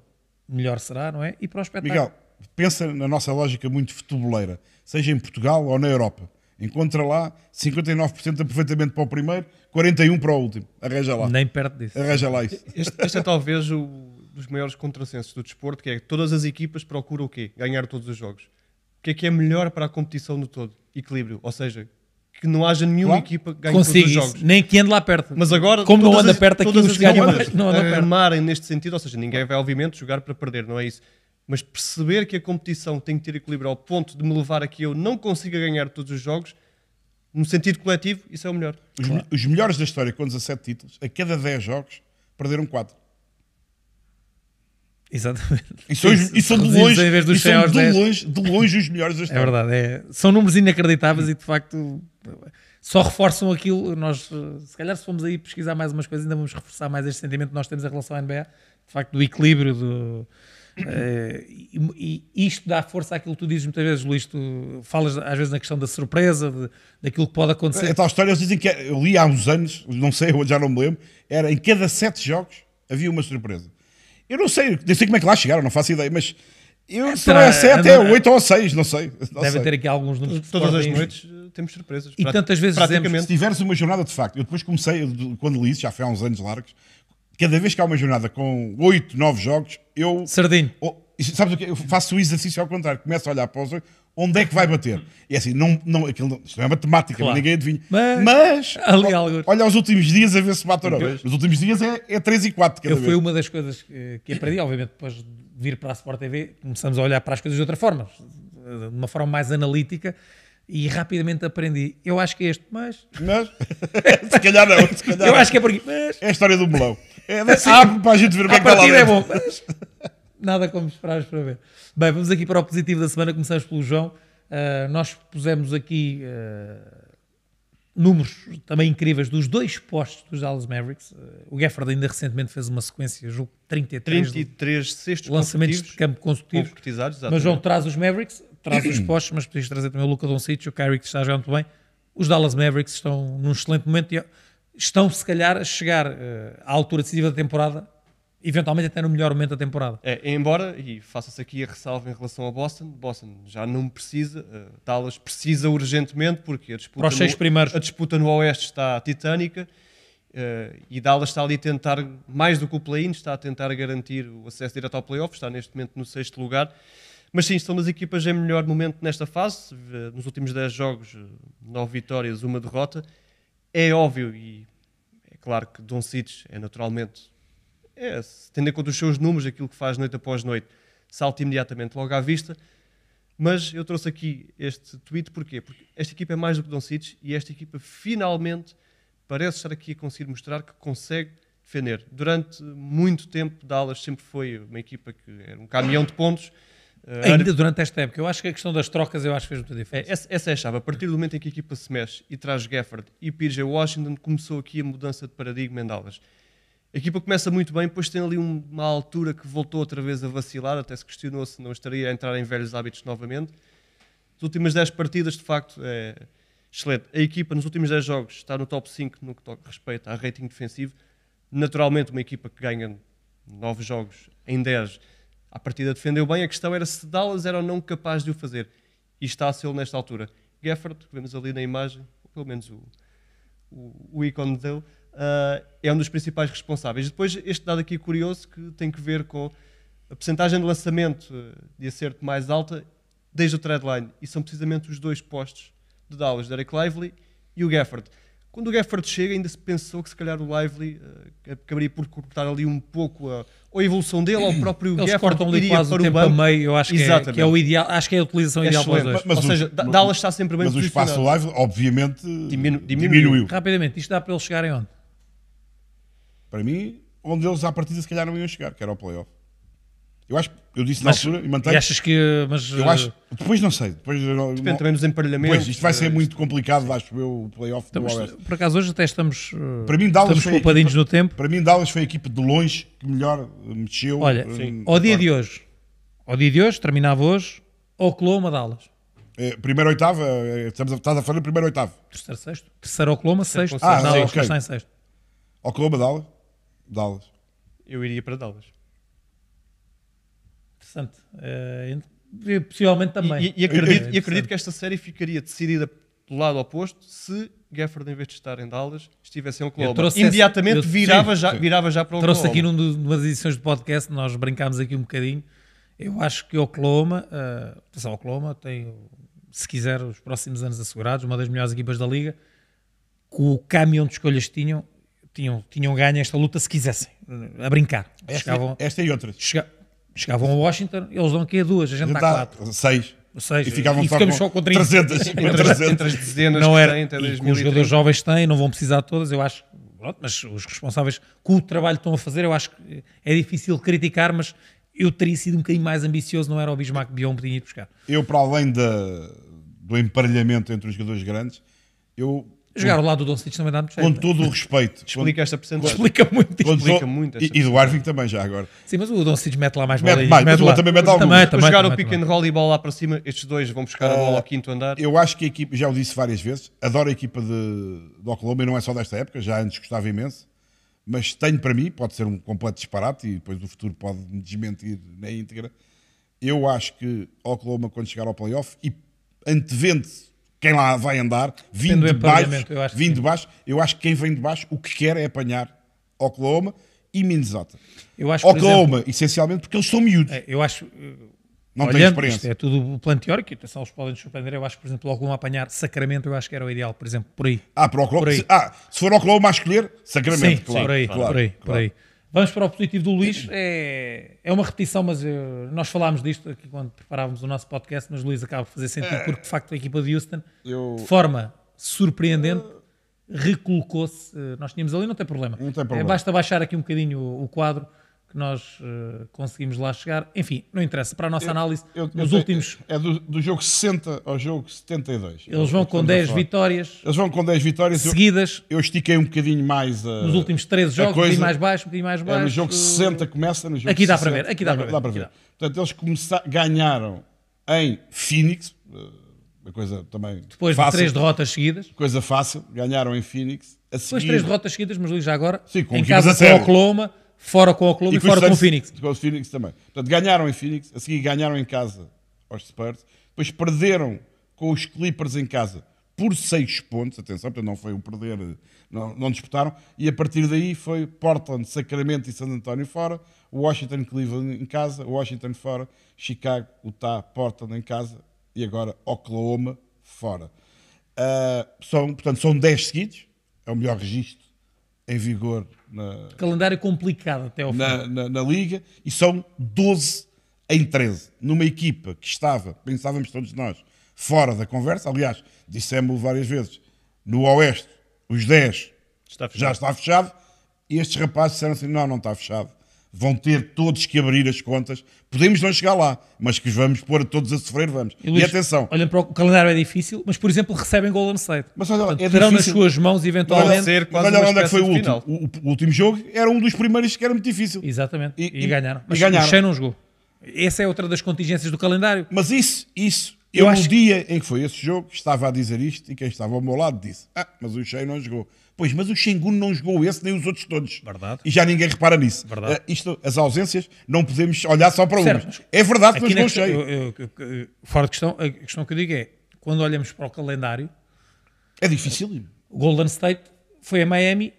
melhor será, não é? E para o espetáculo. Miguel, pensa na nossa lógica muito futeboleira, seja em Portugal ou na Europa. Encontra lá 59% de aproveitamento para o primeiro, 41% para o último. Arranja lá. Nem perto disso. Arranja lá isso. Este, este é talvez o dos maiores contrassensos do desporto, que é que todas as equipas procuram o quê? Ganhar todos os jogos. O que é que é melhor para a competição no todo? Equilíbrio. Ou seja, que não haja nenhuma claro. equipa que ganhe Consigo todos os jogos. Isso. Nem que ande lá perto. Mas agora, como não anda as, perto aqui, os ganham mais. Não anda armarem neste sentido, ou seja, ninguém vai, obviamente, jogar para perder, não é isso. Mas perceber que a competição tem que ter equilíbrio ao ponto de me levar a que eu não consiga ganhar todos os jogos, no sentido coletivo, isso é o melhor. Os, claro. os melhores da história com 17 títulos, a cada 10 jogos, perderam 4. Exatamente. E são, e são de longe, vez dos e são de, longe, de longe os melhores da história. É verdade, é, são números inacreditáveis e de facto só reforçam aquilo. Nós, se calhar, se formos aí pesquisar mais umas coisas, ainda vamos reforçar mais este sentimento que nós temos em relação à NBA, de facto, do equilíbrio, do. Uh, e, e, isto dá força àquilo que tu dizes muitas vezes, Luís. Tu falas às vezes na questão da surpresa, de, daquilo que pode acontecer. É, a é tal história, eles dizem que é, eu li há uns anos, não sei, hoje já não me lembro, era em cada sete jogos havia uma surpresa. Eu não sei, nem sei como é que lá chegaram, não faço ideia, mas eu se não é 7, é 8 é é ou 6, não sei. Não Deve sei. ter aqui alguns números. Todas as noites eh, temos surpresas. E tantas vezes dizemos, Se praticamente. tiveres uma jornada de facto, eu depois comecei, quando li isso, já foi há uns anos largos, cada vez que há uma jornada com 8, 9 jogos, eu. Sardinho, Oh, sabes o que? É? Eu faço o exercício ao contrário. Começo a olhar para os 8, onde é que vai bater? E é assim, não, não, aquilo isto não é matemática, claro. ninguém adivinha. Mas, mas ali olha, olha os últimos dias a ver se bate ou não. Os últimos dias é, é 3 e 4 cada Eu vez. Foi uma das coisas que aprendi, obviamente, depois de vir para a Sport TV, começamos a olhar para as coisas de outra forma, de uma forma mais analítica e rapidamente aprendi. Eu acho que é este, mas. Mas? se calhar não. Se calhar eu não. acho que é por aqui, mas. É a história do melão. É, assim, ah, abre para a gente ver bem que ah, está lá é bom, mas. nada como esperar para ver. Bem, vamos aqui para o positivo da semana, começamos pelo João. Uh, nós pusemos aqui uh, números também incríveis dos dois postos dos Dallas Mavericks. Uh, o Gafford ainda recentemente fez uma sequência, julgo 33, 33 sextos lançamentos de campo consecutivos. Mas João traz os Mavericks, traz os postos, mas podias trazer também o Luca Doncic, o Kyrie que está jogando muito bem. Os Dallas Mavericks estão num excelente momento e estão se calhar a chegar à altura decisiva da temporada eventualmente até no melhor momento da temporada. É, embora, e faça-se aqui a ressalva em relação a Boston, Boston já não precisa, uh, Dallas precisa urgentemente, porque a disputa, Para os seis no, primeiros. a disputa no Oeste está titânica, uh, e Dallas está ali a tentar, mais do que o play-in, está a tentar garantir o acesso direto ao play-off, está neste momento no sexto lugar. Mas sim, estão as equipas em melhor momento nesta fase, eh, nos últimos 10 jogos, 9 vitórias, uma derrota. É óbvio, e é claro que Don Cites é naturalmente é, tendo em conta os seus números, aquilo que faz noite após noite, salta imediatamente logo à vista. Mas eu trouxe aqui este tweet porquê? porque esta equipa é mais do que Doncic e esta equipa finalmente parece estar aqui a conseguir mostrar que consegue defender. Durante muito tempo, Dallas sempre foi uma equipa que era um caminhão de pontos. Eh, Ainda durante esta época, eu acho que a questão das trocas eu acho que fez muita diferença. É, essa, essa, é a chave. A partir do momento em que a equipa se mexe e traz Gafford e PJ Washington, começou aqui a mudança de paradigma em Dallas. A equipa começa muito bem, depois tem ali uma altura que voltou outra vez a vacilar, até se questionou se não estaria a entrar em velhos hábitos novamente. As últimas 10 partidas, de facto, é excelente. A equipa nos últimos 10 jogos está no top 5 no que toca respeito a rating defensivo. Naturalmente, uma equipa que ganha 9 jogos em 10, a partida defendeu bem. A questão era se Dallas era ou não capaz de o fazer. E está a ser nesta altura. Gafford, que vemos ali na imagem, pelo menos o, o, o ícone dele, uh, é um dos principais responsáveis. Depois, este dado aqui curioso que tem que ver com a percentagem de lançamento ah, de acerto mais alta desde o line e são precisamente os dois postos de Dallas, Derek Lively e o Gafford. Quando o Gafford chega, ainda se pensou que se calhar o Lively uh, acabaria por cortar ali um pouco a, ou a evolução dele, ou o próprio Eles Gafford cortam ali quase para o banco. meio, eu acho que é, que é, o ideal, acho que é a utilização é ideal para os dois. Mas, ou seja, mas, Dallas está sempre bem Mas o espaço Lively, obviamente, Diminu diminuiu. diminuiu. Rapidamente, isto dá para eles chegarem onde? para mim, onde eles à partida se calhar não iam chegar, que era o playoff. Eu acho, eu disse mas, na altura e mantenho. E achas que. Mas, eu acho, eh, depois não sei. Depois, Depende não, também dos emparelhamentos. Pois, isto vai ser eh, muito complicado, acho eu, o playoff do então, Oeste. Por acaso hoje até estamos. Eh, para mim, Dallas estamos poupadinhos no tempo. Para mim, Dallas foi a equipe de longe que melhor mexeu. Olha, em, ao dia de hoje, ao dia de hoje, terminava hoje, Oklahoma, Dallas. É, primeiro oitavo, estamos a, estás a falar do primeiro oitavo. Terceiro, sexto. Terceiro Oklahoma, sexto. Ah, Dallas, okay. está em sexto. Oklahoma, Dallas. Dallas. Eu iria para Dallas. Interessante. Uh, possivelmente também. E, e, e acredito, é e acredito que esta série ficaria decidida pelo lado oposto se Gafford, em vez de estar em Dallas, estivesse em Oklahoma. Imediatamente essa, eu, virava, sim, já, sim. virava já para o Trouxe aqui numa das edições do podcast, nós brincámos aqui um bocadinho. Eu acho que Oklahoma, uh, atenção, Oklahoma tem, se quiser, os próximos anos assegurados, uma das melhores equipas da liga. Com o caminhão de escolhas que tinham, tinham, tinham ganho esta luta se quisessem, a brincar. Esta, chegavam, esta e outras. Chega, chegavam a Washington, eles dão aqui a duas, a gente, está quatro. Seis. Seja, e ficavam e só, com, só com 30, 300, 300. entre as dezenas não era, que têm, os jogadores jovens têm, não vão precisar de todas, eu acho, pronto, mas os responsáveis com o trabalho que estão a fazer, eu acho que eh, é difícil criticar, mas eu teria sido um bocadinho mais ambicioso, não era o Bismarck Bion podia ir buscar. Eu, para além da, do emparelhamento entre os jogadores grandes, eu Jogar ao lado do Doncic também dá muito jeito. Com né? todo o respeito. Explica com... esta percentagem. Explica muito. Explica, explica muito e, e, do Irving também, já agora. Sim, mas o Doncic mete lá mais bola. Mete, mais, mete mas lá. também mete alguns. Também, também, jogar também, o pick também. and roll e bola lá para cima, estes dois vão buscar uh, a bola ao quinto andar. Eu acho que a equipa, já o disse várias vezes, adoro a equipa de, de Oklahoma e não é só desta época, já antes gostava imenso. Mas tenho para mim, pode ser um completo disparate e depois do futuro pode me desmentir na íntegra. Eu acho que Oklahoma, quando chegar ao playoff e antevendo quem lá vai andar, vindo de, baixo, vindo de baixo, eu acho que quem vem de baixo o que quer é apanhar Oklahoma e Minnesota. Eu acho, Oklahoma, exemplo, essencialmente, porque eles são miúdos. É, eu acho. Eh, Não olhando, tem experiência. Isto é tudo o plano teórico, atenção, eles podem nos surpreender. Eu acho, por exemplo, Oklahoma apanhar Sacramento, eu acho que era o ideal, por exemplo, por aí. Ah, para Oklahoma, por aí. Se, ah, se for Oklahoma a escolher, Sacramento, Sim, claro, sim, claro, por aí, claro, por aí, claro. Por aí. Vamos para o positivo do Luís. É, é uma repetição, mas eu, eh, nós falámos disto aqui quando preparávamos o nosso podcast, mas Luís acaba de fazer sentido é. porque de facto a equipa de Houston, eu... de forma surpreendente, eh. recolocou-se. Eh, nós tínhamos ali, não tem problema. Não tem problema. É, basta baixar aqui um bocadinho o, o quadro que nós uh, conseguimos lá chegar. Enfim, não interessa. Para a nossa eu, análise, eu, eu, os últimos. É do, do, jogo 60 ao jogo 72. Eles vão com 10 é vitórias. Eles vão com 10 vitórias seguidas. Eu, estiquei um bocadinho mais. A, nos últimos 13 jogos, coisa, um bocadinho mais baixo, um bocadinho mais baixo. É, no jogo 60 começa, no jogo Aqui dá para ver. Aqui dá, dá, para, dá para ver. Portanto, eles ganharam em Phoenix. Eh, uma coisa também. Depois fácil, de três derrotas seguidas. Coisa fácil. Ganharam em Phoenix. Depois de Depois três derrotas seguidas, mas já agora. Sim, com em casa com Oklahoma fora com o clube e, e fora com o Phoenix. Com o Phoenix também. Portanto, ganharam em Phoenix, a seguir ganharam em casa aos Spurs, depois perderam com os Clippers em casa por 6 pontos, atenção, portanto não foi o perder, não, não, disputaram, e a partir daí foi Portland, Sacramento e San Antonio fora, Washington, Cleveland em casa, Washington fora, Chicago, Utah, Portland em casa e agora Oklahoma fora. Uh, são, portanto, são 10 seguidos, é o melhor registro em vigor na. Calendário complicado até ao na, na, na, Liga e são 12 em 13. Numa equipa que estava, pensávamos todos nós, fora da conversa. Aliás, dissemos várias vezes: no Oeste, os 10 está já está fechado. E estes rapazes disseram assim: não, não está fechado vão ter todos que abrir as contas. Podemos não chegar lá, mas que vamos pôr a todos a sofrer, vamos. E, Luís, e atenção. Olha para o calendário é difícil, mas por exemplo recebem Golden State. Mas olha, Portanto, é terão difícil. nas suas mãos eventualmente. Olha, ser quase olha onde é que foi o último. O, o, último jogo era um dos primeiros que era muito difícil. Exatamente. E, e, e ganharam. Mas e ganharam. o Shea não jogou. Essa é outra das contingências do calendário. Mas isso, isso eu, eu no dia que... em que foi esse jogo, estava a dizer isto e quem estava ao meu lado disse: Ah, mas o Cheio não jogou. Pois, mas o Shingun não jogou esse nem os outros todos. Verdade. E já ninguém repara nisso. Verdade. Uh, isto, as ausências, não podemos olhar só para certo, uns. É verdade que não jogou questão, Cheio. fora de questão, a questão que eu digo é: quando olhamos para o calendário. É difícil. Golden State foi a Miami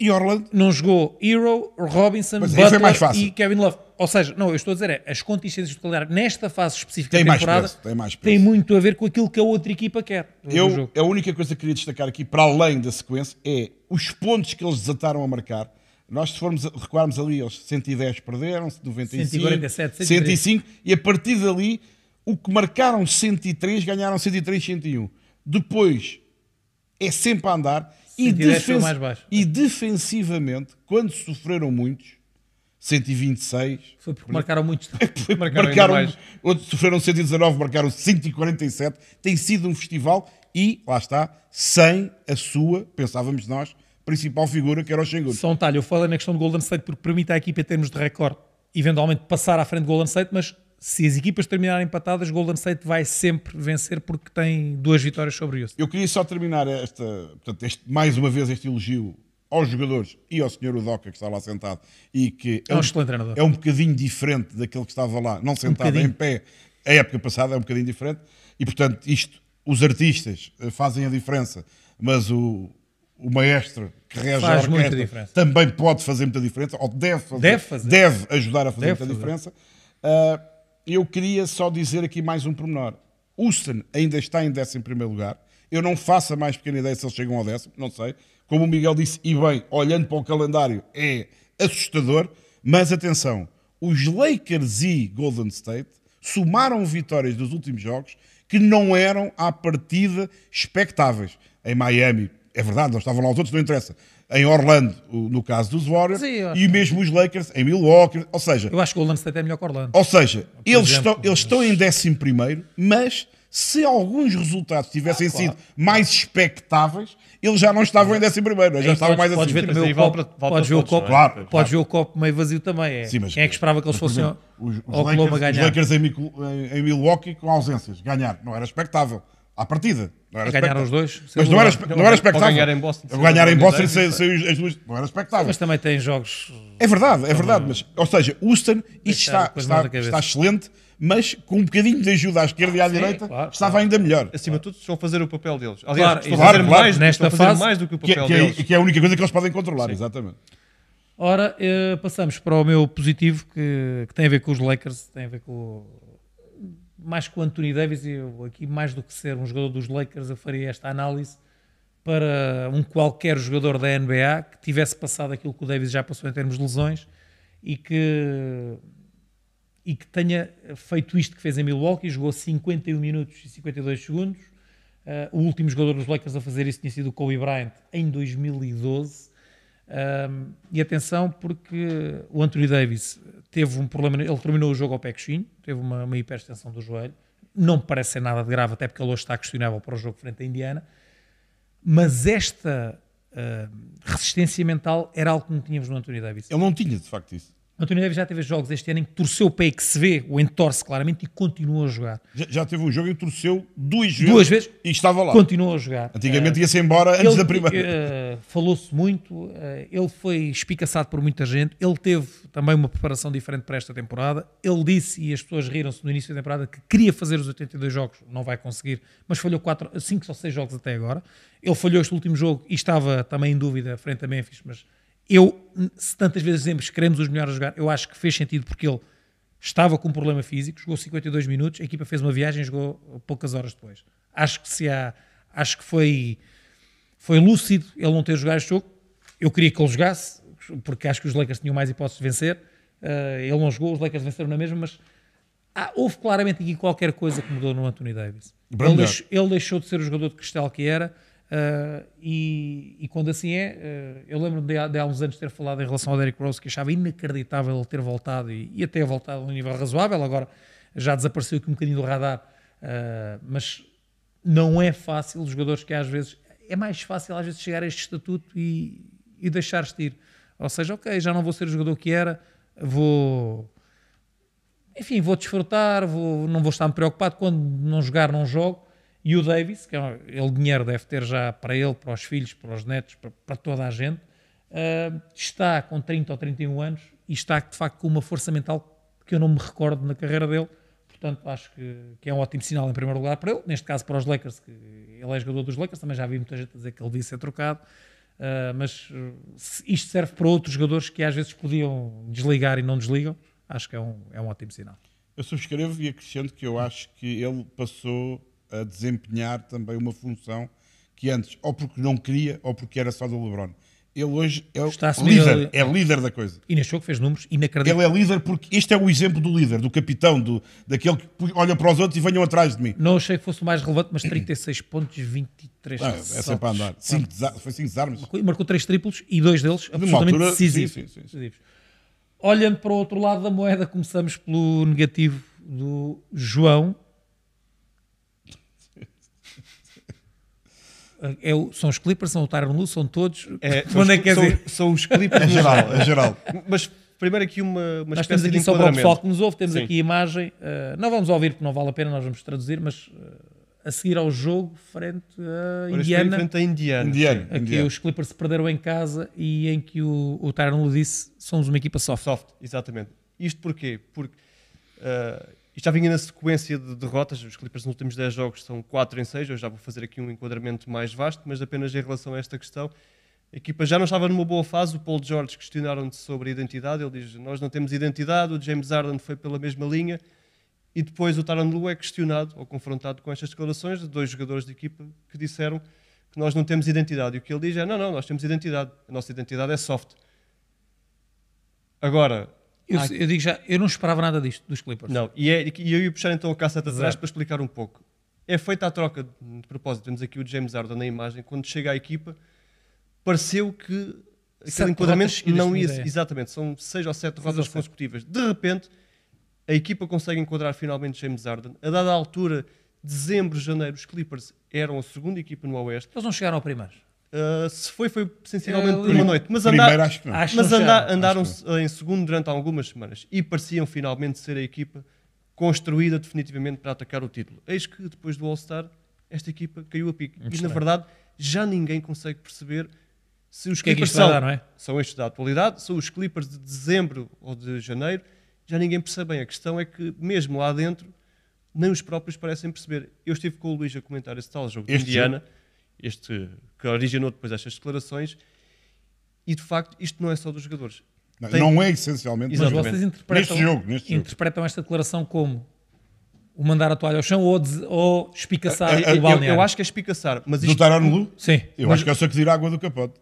e Orland não jogou Hero, Robinson, Butler e Kevin Love. Ou seja, não, eu estou a dizer é, as contingências do calendário nesta fase específica tem da temporada mais preço, tem, mais tem, muito a ver com aquilo que a outra equipa quer. Eu, a única coisa que queria destacar aqui, para além da sequência, é os pontos que eles desataram a marcar. Nós, se formos recuarmos ali, eles 110 perderam-se, 95, 147, 105, e a partir dali, o que marcaram 103, ganharam 103, 101. Depois, é sempre a andar. E, defen e defensivamente, quando sofreram muitos, 126. Foi porque marcaram muitos. Foi, marcaram marcaram, outros sofreram 119, marcaram 147. Tem sido um festival e, lá está, sem a sua, pensávamos nós, principal figura, que era o Xengur. São talho, eu falei na questão do Golden State porque permite à equipa, em termos de recorde, eventualmente passar à frente do Golden State, mas se as equipas terminarem empatadas, Golden State vai sempre vencer porque tem duas vitórias sobre isso. Eu queria só terminar esta, portanto, este, mais uma vez este elogio aos jogadores e ao senhor Udoca que está lá sentado e que é, é um, um é um bocadinho diferente daquele que estava lá, não sentado um em pé, a época passada é um bocadinho diferente e portanto isto, os artistas eh, fazem a diferença, mas o, o maestro que rege Faz a orquestra também pode fazer muita diferença, ou deve fazer, deve, fazer. deve ajudar a fazer deve muita fazer. diferença. Uh, eu queria só dizer aqui mais um pormenor. Houston ainda está em 11 lugar. Eu não faço a mais pequena ideia se eles chegam ao décimo, não sei. Como o Miguel disse, e bem, olhando para o calendário, é assustador. Mas atenção, os Lakers e Golden State somaram vitórias dos últimos jogos que não eram à partida expectáveis. Em Miami, é verdade, não estavam lá os outros, não interessa em Orlando, no caso dos Warriors, Sim, e mesmo os Lakers em Milwaukee. Ou seja, eu acho que o Golden State é melhor que Orlando. Ou seja, eles, exemplo, estão, eles estão em 11, mas se alguns resultados tivessem ah, claro. sido mais expectáveis, eles já não estavam em 11 primeiro, já então, estavam mais podes Ver também o copo, volta, podes ver todos, o copo, é? claro, claro. Podes ver o copo meio vazio também. É. Sim, mas, Quem é que esperava que eles fossem os, os Lakers, ganhar? Os Lakers em, em, em Milwaukee com ausências, ganhar, não era expectável à partida. Não era ganhar os dois. Mas não era, não, não era expectável. ganhar em Boston. ganhar em Boston saiu as duas. Não era expectável. Mas também tem jogos. É verdade, é verdade. Mas, ou seja, Houston, isto está, está, está excelente, mas com um bocadinho de ajuda à esquerda e à direita, estava ainda melhor. Acima de tudo, estão a fazer o papel deles. Aliás, estão a fazer, mais, nesta fase, mais do que o é- papel é- deles. Que é a única coisa que eles podem controlar, exatamente. Ora, eh, passamos para o meu positivo que, que tem a ver com os Lakers, tem a ver com mais que o Anthony Davis, eu aqui mais do que ser um jogador dos Lakers, eu faria esta análise para um qualquer jogador da NBA que tivesse passado aquilo que o Davis já passou em termos de lesões e que, e que tenha feito isto que fez em Milwaukee, jogou 51 minutos e 52 segundos. Uh, o último jogador dos Lakers a fazer isso tinha sido o Kobe Bryant em 2012. Ah, e atenção, porque o Anthony Davis teve um problema, ele terminou o jogo ao pé coxinho, teve uma, uma hiperextensão do joelho, não parece ser nada de grave, até porque ele hoje está questionável para o jogo frente à Indiana, mas esta uh, resistência mental era algo que não tínhamos no Anthony Davis. Ele não tinha, de facto, isso. António Neves já teve jogos este ano em que torceu o pé que se vê, o entorce claramente e continua a jogar. Já, já teve um jogo em que torceu duas vezes, duas vezes e estava lá. Continua a jogar. Antigamente uh, ia-se embora antes ele, da primeira. Uh, Falou-se muito, uh, ele foi espicaçado por muita gente, ele teve também uma preparação diferente para esta temporada. Ele disse, e as pessoas riram-se no início da temporada, que queria fazer os 82 jogos, não vai conseguir, mas falhou 5 ou 6 jogos até agora. Ele falhou este último jogo e estava também em dúvida frente a Memphis, mas eu, tantas vezes dizemos queremos os melhores a jogar, eu acho que fez sentido porque ele estava com um problema físico, jogou 52 minutos, a equipa fez uma viagem e jogou poucas horas depois. Acho que se há, acho que foi, foi lúcido ele não ter jogado este jogo. Eu queria que ele jogasse, porque acho que os Lakers tinham mais hipóteses de vencer. Uh, ele não jogou, os Lakers venceram na mesma, mas há, houve claramente aqui qualquer coisa que mudou no Anthony Davis. Ele deixou, ele deixou, de ser o jogador de cristal que era Uh, e, e, quando assim é, uh, eu lembro de, de, há uns anos ter falado em relação ao Derrick Rose que achava inacreditável ele ter voltado e, e até voltado a um nível razoável. Agora já desapareceu aqui um bocadinho do radar, uh, mas não é fácil. Os jogadores que às vezes é mais fácil às vezes chegar a este estatuto e, e deixar-se ir. Ou seja, ok, já não vou ser o jogador que era, vou enfim, vou desfrutar, vou, não vou estar preocupado. Quando não jogar, não jogo e o Davis, que é ele dinheiro deve ter já para ele, para os filhos, para os netos, para, para toda a gente, uh, está com 30 ou 31 anos e está de facto com uma força mental que eu não me recordo na carreira dele. Portanto, acho que, que, é um ótimo sinal em primeiro lugar para ele, neste caso para os Lakers, que ele é jogador dos Lakers, também já vi muita gente dizer que ele devia ser trocado. Uh, mas isto serve para outros jogadores que às vezes podiam desligar e não desligam, acho que é um, é um ótimo sinal. Eu subscrevo e acrescento que eu acho que ele passou a desempenhar também uma função que antes, ou porque não queria, ou porque era só do LeBron. Ele hoje é Está líder, a... é líder da coisa. E nasceu que fez números inacreditáveis. Ele é líder porque este é o exemplo do líder, do capitão, do, daquele que olha para os outros e venham atrás de mim. Não achei que fosse o mais relevante, mas 36 pontos, 23 ah, É sempre para andar. Cinco foi 5 desarmes. Marcou, marcou três triplos e dois deles de absolutamente altura, decisivos. Sim, sim, sim. Olhando para o outro lado da moeda, começamos pelo negativo do João. é são os Clippers, são o Tyron Lue, são todos. É, é são, é que são, dizer? são os Clippers. em é geral, Em é geral. Mas primeiro aqui uma, uma nós espécie temos aqui só para o pessoal que nos ouve, temos Sim. aqui a imagem. Uh, não vamos ouvir porque não vale a pena, nós vamos traduzir, mas uh, a seguir ao jogo, frente a Indiana. Frente a Indiana. Indiana aqui Indiana. os Clippers perderam em casa e em que o, o Tyron Lue disse: somos uma equipa soft. Soft, exatamente. Isto porquê? Porque. Uh, isto já vinha na sequência de derrotas, os Clippers nos últimos 10 jogos são 4 em 6, eu já vou fazer aqui um enquadramento mais vasto, mas apenas em relação a esta questão, a equipa já não estava numa boa fase, o Paul George questionaram-te sobre a identidade, ele diz, nós não temos identidade, o James Harden foi pela mesma linha, e depois o Lu é questionado ou confrontado com estas declarações de dois jogadores de equipa que disseram que nós não temos identidade. E o que ele diz é: não, não, nós temos identidade. A nossa identidade é soft. Agora, eu, eu, digo já, eu não esperava nada disto dos Clippers. Não, e, é, e eu ia puxar então a cassete atrás para explicar um pouco. É feita a troca, de propósito, temos aqui o James Harden na imagem, quando chega à equipa, pareceu que aquele enquadramento não ia. Exatamente, são seis ou sete rodas consecutivas. De repente, a equipa consegue enquadrar finalmente James Harden. A dada altura, dezembro, janeiro, os Clippers eram a segunda equipa no Oeste. Eles não chegaram ao primeiro. Uh, se foi, foi sensivelmente por uma noite. Mas, andar, Primeiro, acho que não. Acho mas andar, andaram acho que não. em segundo durante algumas semanas e pareciam finalmente ser a equipa construída definitivamente para atacar o título. Eis que depois do All-Star, esta equipa caiu a pique. E na verdade, já ninguém consegue perceber se os é que Clippers é são, dar, é? são estes da atualidade, são os Clippers de dezembro ou de janeiro. Já ninguém percebe bem. A questão é que, mesmo lá dentro, nem os próprios parecem perceber. Eu estive com o Luís a comentar esse tal jogo este de Indiana. Jogo? este, que originou depois estas declarações, e de facto isto não é só dos jogadores. Não, Tem... não é essencialmente Exato, vocês interpretam, neste jogo, neste interpretam esta declaração como o mandar a toalha ao chão ou, des, ou espicaçar a, a, o balneário? Eu, eu, acho que é espicaçar. Mas isto... Do Tarano Lu? Sim. Eu mas... acho que é só que tirar água do capote.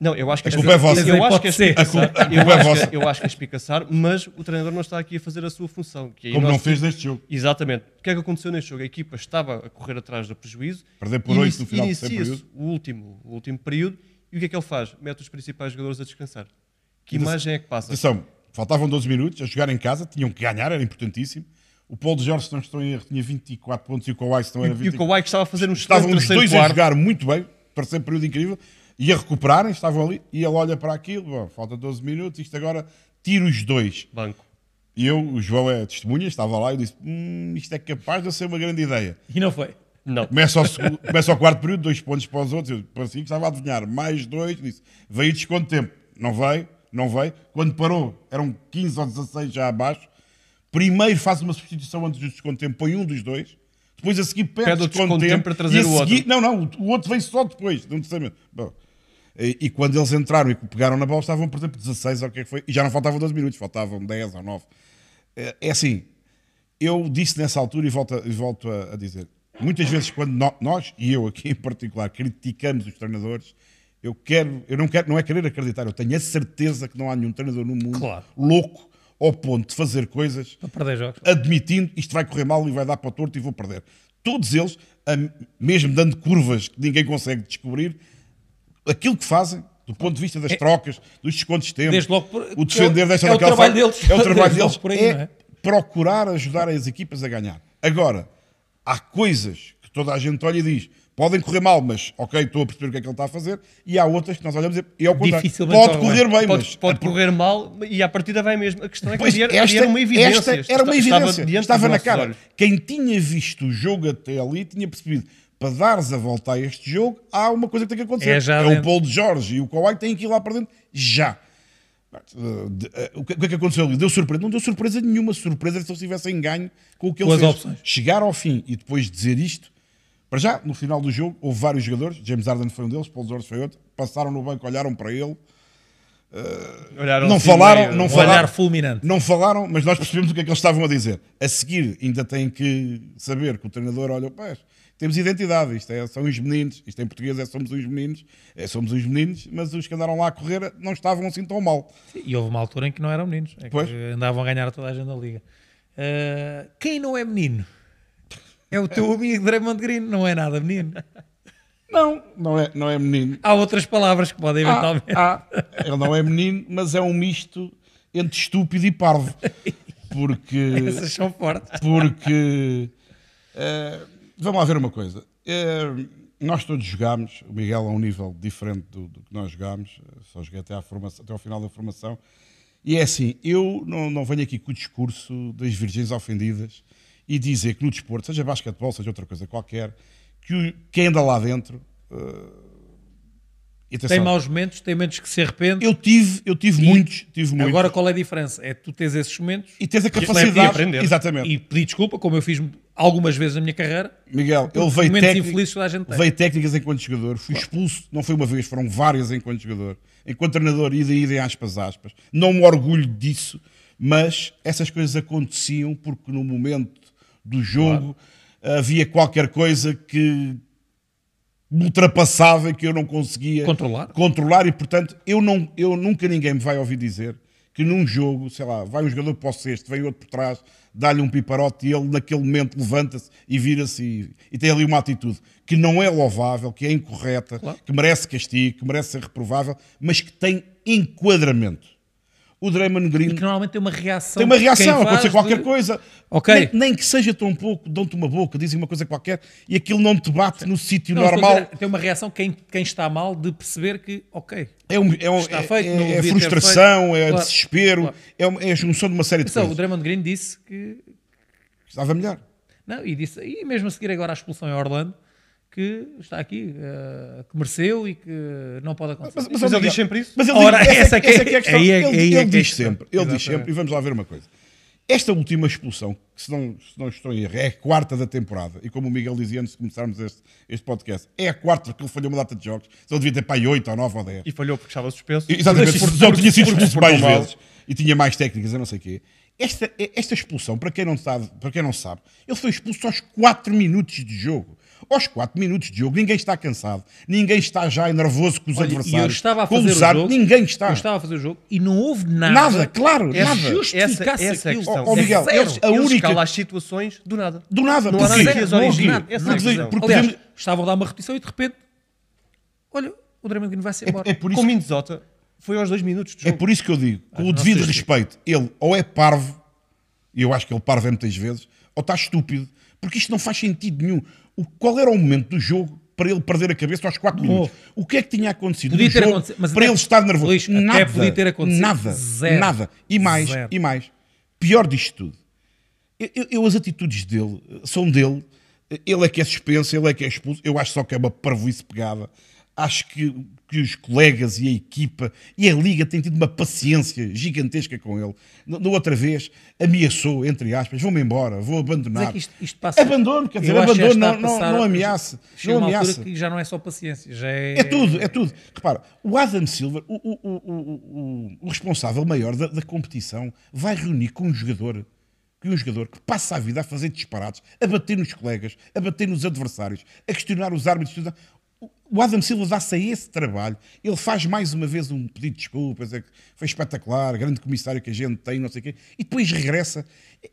Não, eu acho que a culpa é vossa. Eu acho que é espicaçar, eu, acho que, é espicaçar, mas o treinador não está aqui a fazer a sua função. Que é Como não fez neste jogo. Exatamente. O que é que aconteceu neste jogo? A equipa estava a correr atrás do prejuízo. Perder por 8 no final do período. O último, o último período. E o que é que ele faz? Mete os principais jogadores a descansar. Que imagem é que passa? Atenção, faltavam 12 minutos a jogar em casa, tinham que ganhar, era importantíssimo. O Paulo de Jorge, se não estou em erro, tinha 24 pontos e o Kawhi, se não era 24. E o Kawhi que estava a fazer um Estavam os dois quarto. a jogar muito bem, para ser um período incrível e a recuperarem, estavam ali, e ele olha para aquilo, bom, falta 12 minutos, isto agora tira os dois. Banco. E eu, o João é testemunha, estava lá e disse: hum, isto é capaz de ser uma grande ideia. E não foi. Não. Começa ao, segundo, começa ao quarto período, dois pontos para os outros, eu parecia que estava a adivinhar, mais dois, disse, veio desconto tempo. Não veio, não veio. Quando parou, eram 15 ou 16 já abaixo. Primeiro faz uma substituição antes do desconto tempo, põe um dos dois, depois a seguir pede, pede o desconto tempo para trazer seguir, o outro. Não, não, o outro vem só depois, não necessariamente. Bom, e, e, quando eles entraram e pegaram na bola, estavam, por exemplo, 16 ou o que é que foi, e já não faltavam 12 minutos, faltavam 10 ou 9. É, é assim, eu disse nessa altura e volto, e volto a, a, dizer, muitas vezes quando no, nós, e eu aqui em particular, criticamos os treinadores, eu quero, eu não quero, não é querer acreditar, eu tenho a certeza que não há nenhum treinador no mundo claro. louco ao ponto de fazer coisas admitindo isto vai correr mal e vai dar para o torto e vou perder. Todos eles, mesmo dando curvas que ninguém consegue descobrir, aquilo que fazem, do ponto de vista das é- trocas, dos descontos de tempo, desde logo por, o defender é, desta é daquela forma, deles, é o trabalho deles, aí, é, é procurar ajudar as equipas a ganhar. Agora, há coisas que toda a gente olha e diz, podem correr mal, mas ok, estou a perceber o que é que ele está a fazer, e há outras que nós olhamos e é o contrário. Pode correr bem, pode, mas... Pode correr mal e à partida vai mesmo. A questão é que pois esta, havia uma evidência. Esta era uma evidência. Estava, estava na cara. Olhos. Quem tinha visto o jogo até ali tinha percebido para dares a volta a este jogo, há uma coisa que tem que acontecer. É, já é o Paulo de Jorge e o Kawhi têm que ir lá para dentro já. Eh, eh, o que é que aconteceu ali? Deu surpresa? Não deu surpresa nenhuma. Surpresa se eles tivessem ganho com o que eles fez. Chegar ao fim e depois dizer isto, para já, no final do jogo, houve vários jogadores. James Harden foi um deles, Paul George foi outro. Passaram no banco, olharam para ele. Uh, não assim falaram, não um falaram, fulminante. Não falaram, mas nós percebemos o que é que eles estavam a dizer. A seguir, ainda têm que saber que o treinador olha o pés temos identidade, isto é, são os meninos, isto em português é somos uns meninos, é, somos uns meninos, mas os que andaram lá a correr não estavam assim tão mal. E houve uma altura em que não eram meninos, é pois. andavam a ganhar toda a gente da liga. Uh, quem não é menino? É o teu amigo Draymond Green, não é nada menino. Não, não é, não é menino. Há outras palavras que podem ah, eventualmente. Ah, ele não é menino, mas é um misto entre estúpido e parvo. Porque. Essas são fortes. Porque. Uh, vamos lá ver uma coisa. É, nós todos jogámos, o Miguel a um nível diferente do, do que nós jogámos, só joguei até, à formação, até ao final da formação. E é assim, eu não, não venho aqui com o discurso das virgens ofendidas e dizer que no desporto, seja basquetebol, seja outra coisa qualquer, que quem anda lá dentro uh, Atenção. Tem maus momentos, tem momentos que se arrepende. Eu tive, eu tive e muitos, tive agora muitos. Agora qual é a diferença? É tu tens esses momentos e tens a capacidade de aprender. Exatamente. E pedir desculpa, como eu fiz algumas vezes na minha carreira. Miguel, eu veio técnicas, a gente veio técnicas enquanto jogador, fui expulso, não foi uma vez, foram várias enquanto jogador. Enquanto treinador, ida, ida, aspas, aspas. Não me orgulho disso, mas essas coisas aconteciam porque no momento do jogo claro. havia qualquer coisa que ultrapassava que eu não conseguia controlar. controlar e, portanto, eu, não, eu nunca ninguém me vai ouvir dizer que num jogo, sei lá, vai um jogador para o sexto, vem outro por trás, dá-lhe um piparote e ele naquele momento levanta-se e vira-se e, e, tem ali uma atitude que não é louvável, que é incorreta, claro. que merece castigo, que merece ser reprovável, mas que tem enquadramento o Draymond Green. E que normalmente tem uma reação. Tem uma reação, pode ser qualquer de... coisa. Okay. Nem, nem, que seja tão pouco, dão-te uma boca, dizem uma coisa qualquer e aquilo não te bate no sítio normal. Dizer, tem uma reação quem, quem está mal de perceber que, ok. É, um, é, um, está feito, é, é frustração, é claro, desespero, claro. É, uma, é a junção de uma série de coisas. O Draymond Green disse que. Estava melhor. Não, e, disse, e mesmo a seguir agora à expulsão em Orlando, que está aqui, uh, que mereceu e que não pode acontecer. Mas, mas, mas ele diz sempre isso? Mas ele Ora, diz, essa, que, é, essa que é a questão. Aí é ele, é é diz sempre, ele diz sempre, e vamos lá ver uma coisa. Esta última expulsão, que se não, se não estou em erro, é a quarta da temporada, e como o Miguel dizia antes de começarmos este, este podcast, é a quarta porque ele falhou uma data de jogos, Então devia ter para aí 8 ou 9 ou 10. E falhou porque estava suspenso. Exatamente, porque já tinha sido expulso mais vezes e tinha mais técnicas, eu não sei o quê. Esta, esta expulsão, para quem, não sabe, para quem não sabe, ele foi expulso aos 4 minutos de jogo. Aos 4 minutos de jogo, ninguém está cansado, ninguém está já nervoso com os Olha, adversários. Eu estava a fazer o jogo, ninguém está. Eu estava a fazer o jogo e não houve nada. Nada, claro, é nada. Justificasse essa, essa aquilo. Oh, oh, Miguel, é eles, a eles as situações do nada. Do nada, não porque, não nada, Estava é porque, porque, Aliás, estavam a dar uma repetição e de repente, olha, o Draymond Green vai ser é- embora. É, é por isso Com Minnesota foi aos 2 minutos É por isso que eu digo, com ah, o devido respeito, que... ele ou é parvo, e eu acho que ele parvo é muitas vezes, ou está estúpido, porque isto não faz sentido nenhum o, qual era o momento do jogo para ele perder a cabeça aos 4 minutos. Oh. O que é que tinha acontecido podia ter jogo acontecido, mas para ele estar nervoso? Luís, nada, até podia ter acontecido. Nada, zero, nada. E mais, zero. e mais. Pior disto tudo. Eu, eu, eu, as atitudes dele, são dele. Ele é que é suspenso, ele é que é expulso. Eu acho só que é uma parvoíce pegada. Acho que, que os colegas e a equipa e a Liga têm tido uma paciência gigantesca com ele. Na outra vez, ameaçou, entre aspas, vou-me embora, vou abandonar. Mas é isto, isto passa... Abandono, quer dizer, abandono, não, não, não ameaça. Chega não ameaça. que já não é só paciência, já é... É tudo, é tudo. Repara, o Adam Silver, o, o, o, o responsável maior da, da competição, vai reunir com um jogador que um jogador que passa a vida a fazer disparates, a bater nos colegas, a bater nos adversários, a questionar os árbitros, o Adam Silva dá-se a esse trabalho. Ele faz mais uma vez um pedido de desculpas, é que foi espetacular, grande comissário que a gente tem, não sei o quê, e depois regressa.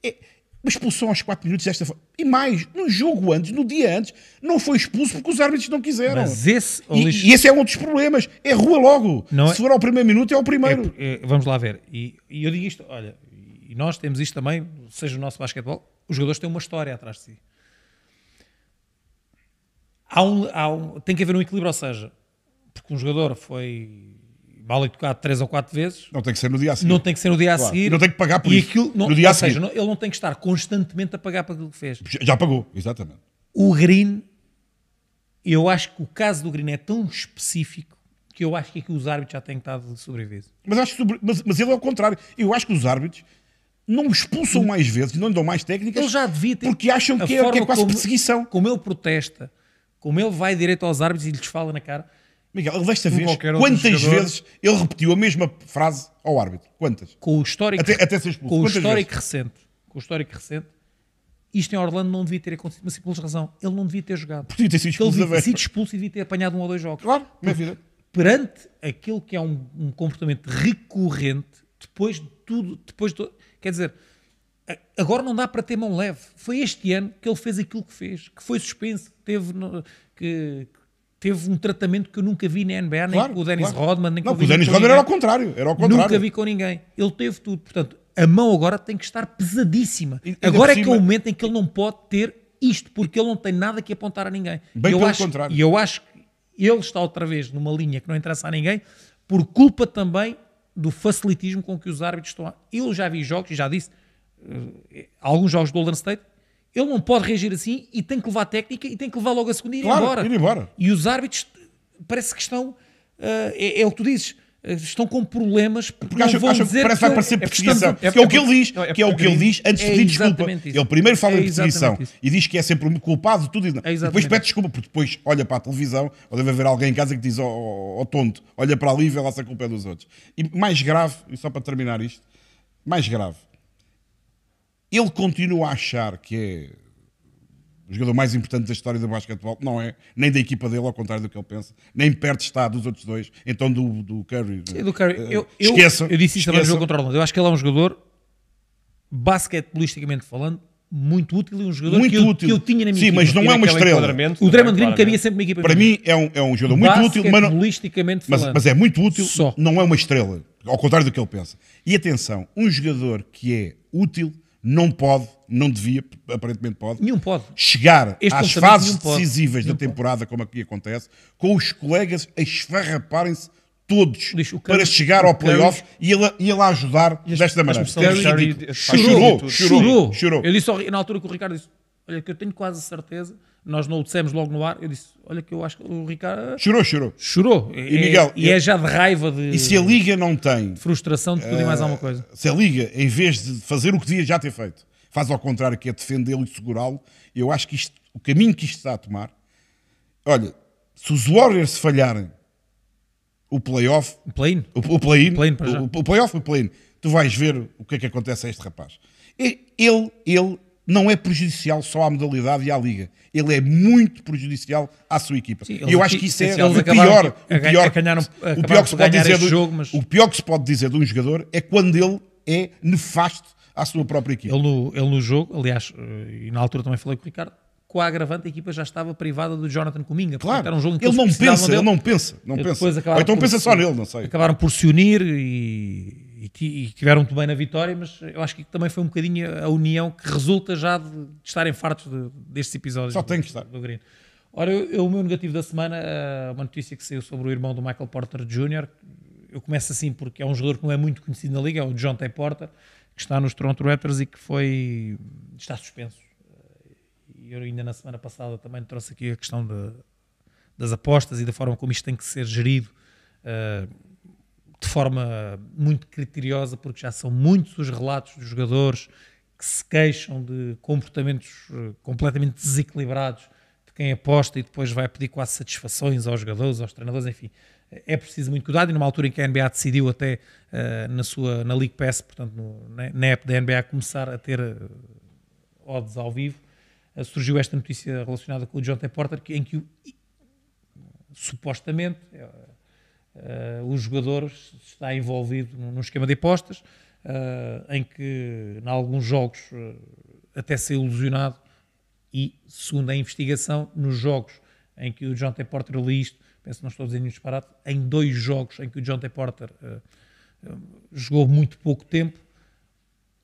É, uma expulsão aos 4 minutos desta forma. E mais, no jogo antes, no dia antes, não foi expulso porque os árbitros não quiseram. Mas esse, e, lixo... e esse é um dos problemas. É rua logo. Não Se é... for ao primeiro minuto, é o primeiro. É, é, vamos lá ver. E, e eu digo isto, olha, e nós temos isto também, seja o nosso basquetebol, os jogadores têm uma história atrás de si há um, há um, tem que haver um equilíbrio, ou seja, porque um jogador foi mal educado três ou quatro vezes. Não tem que ser no dia a seguir. Não tem que ser no dia a claro. seguir. E não tem que pagar por e aquilo, não, no dia ou a seguir. seja, não, ele não tem que estar constantemente a pagar para aquilo que fez. Já pagou, exatamente. O Green, eu acho que o caso do Green é tão específico que eu acho que aqui os árbitros já têm estado de sobreviso. Mas, acho sobre, mas, mas ele é o contrário. Eu acho que os árbitros não expulsam hum. mais vezes, não lhe dão mais técnicas. Ele já devia ter. Porque acham que é, que é quase como, perseguição. Como ele protesta como ele vai direto aos árbitros e lhes fala na cara. Miguel, ele desta vez, quantas jogador, vezes ele repetiu a mesma frase ao árbitro? Quantas? Com o histórico, até, até ser Com o histórico recente. Com o histórico recente. Isto em Orlando não devia ter acontecido, mas simples razão. Ele não devia ter jogado. Podia ter sido expulso. Ele devia ter sido expulso e devia ter apanhado um ou dois jogos. Claro, minha vida. Perante aquilo que é um, um comportamento recorrente, depois de tudo, depois de, Quer dizer, agora não dá para ter mão leve. Foi este ano que ele fez aquilo que fez, que foi suspenso, teve, que, teve um tratamento que eu nunca vi na NBA, nem com o Dennis claro. Rodman, nem não, com o Dennis Rodman era ao contrário, era ao contrário. Nunca vi com ninguém. Ele teve tudo, portanto, a mão agora tem que estar pesadíssima. E, agora é cima... que é o momento em que ele não pode ter isto, porque ele não tem nada que apontar a ninguém. Bem eu pelo acho, contrário. E eu acho que ele está outra vez numa linha que não interessa a ninguém, por culpa também do facilitismo com que os árbitros estão a... Eu já vi jogos, e já disse, eh, alguns jogos do Golden State, ele não pode reagir assim e tem que levar técnica e tem que levar logo a segunda e ir, claro, embora. ir embora. E os árbitros parece que estão. Uh, é, é, o que tu dizes. Eh, estão com problemas porque, porque acham, acham dizer parece que vai parecer perseguição. É, é que é o que ele diz, não, é, que é o que ele diz antes de é pedir desculpa. Isso. Ele primeiro fala é em perseguição e diz que é sempre o culpado tudo e depois pede desculpa, porque depois olha para a televisão, ou deve haver alguém em casa que diz ao oh, oh, oh, oh, tonto, olha para ali e vê lá se a culpa é dos outros. E mais grave, e só para terminar isto, mais grave, ele continua a achar que é o jogador mais importante da história do basquetebol, não é, nem da equipa dele, ao contrário do que ele pensa, nem perto está dos outros dois, então do, do Curry. Sim, do Curry. Uh, eu, esqueça, eu disse isto esqueça. no jogo contra o Orlando. Eu acho que ele é um jogador, basquetebolisticamente falando, muito útil e um jogador muito que, útil. Eu, que eu tinha na minha Sim, equipa. mas não é uma é estrela. O Draymond Green cabia sempre na equipa. Para mim é um, é um jogador muito útil, mas, não, mas, mas é muito útil, Só. não é uma estrela, ao contrário do que ele pensa. E atenção, um jogador que é útil não pode, não devia, aparentemente pode, nenhum pode. chegar este às fases decisivas da temporada, pode. como aqui acontece, com os colegas a esfarraparem-se todos Lixo, para chegar ao playoff e ele, e ele a ajudar este, desta maneira. Chorou, chorou, chorou, chorou. Eu disse na altura que o Ricardo disse: Olha, que eu tenho quase certeza nós não o dissemos logo no ar. Eu disse: Olha, que eu acho que o Ricardo. Chorou, chorou. Chorou. E, Miguel, é, e, eu... é já de raiva de. E se a Liga não tem. De frustração de pedir uh, mais alguma eh, coisa. Se a Liga, em vez de fazer o que devia já ter feito, faz ao contrário, que é defendê-lo e segurá-lo, eu acho que isto, o caminho que isto está a tomar. Olha, se os Warriors falharem o playoff. O play-in. O, play-in. O, play playoff o play-in. Tu vais ver o que é que acontece a este rapaz. Ele, ele não é prejudicial só à modalidade e à liga. Ele é muito prejudicial à sua equipa. Sim, e eu acho que isso é o pior, o pior, ganharam, o pior que se pode dizer do, jogo, mas... o pior que se pode dizer de um jogador é quando ele é nefasto à sua própria equipa. Ele no, ele no jogo, aliás, eh, e na altura também falei com o Ricardo, com a agravante a equipa já estava privada do Jonathan Cominga. Claro, era um jogo ele não pensa, dele, ele não pensa, não pensa. Ou então pensa só nele, não sei. Acabaram por se unir e e, e tiveram muito bem na vitória, mas eu acho que também foi um bocadinho a união que resulta já de, de estarem fartos de, destes episódios. Só do, tem que estar. Do Green. Ora, eu, o meu negativo da semana, eh, uma notícia que saiu sobre o irmão do Michael Porter Jr., eu começo assim porque é um jogador que não é muito conhecido na liga, é o John T. Porter, que está nos Toronto Raptors e que foi está suspenso. Eh, e Eu ainda na semana passada também trouxe aqui a questão de, das apostas e da forma como isto tem que ser gerido. Uh, de forma muito criteriosa, porque já são muitos os relatos dos jogadores que se queixam de comportamentos eh, completamente desequilibrados de quem aposta e depois vai pedir quase satisfações aos jogadores, aos treinadores, enfim. É preciso muito cuidado e numa altura em que a NBA decidiu até uh, na sua na League Pass, portanto no, né, na, app da NBA começar a ter eh, odds ao vivo, uh, surgiu esta notícia relacionada com o John T. Porter que, em que o, supostamente uh, o jogador está envolvido num esquema de apostas uh, em que, em alguns jogos, uh, até ser ilusionado e, segundo a investigação, nos jogos em que o John T. Porter li isto, penso que não estou a dizer nenhum disparate, em dois jogos em que o John T. Porter jogou muito pouco tempo,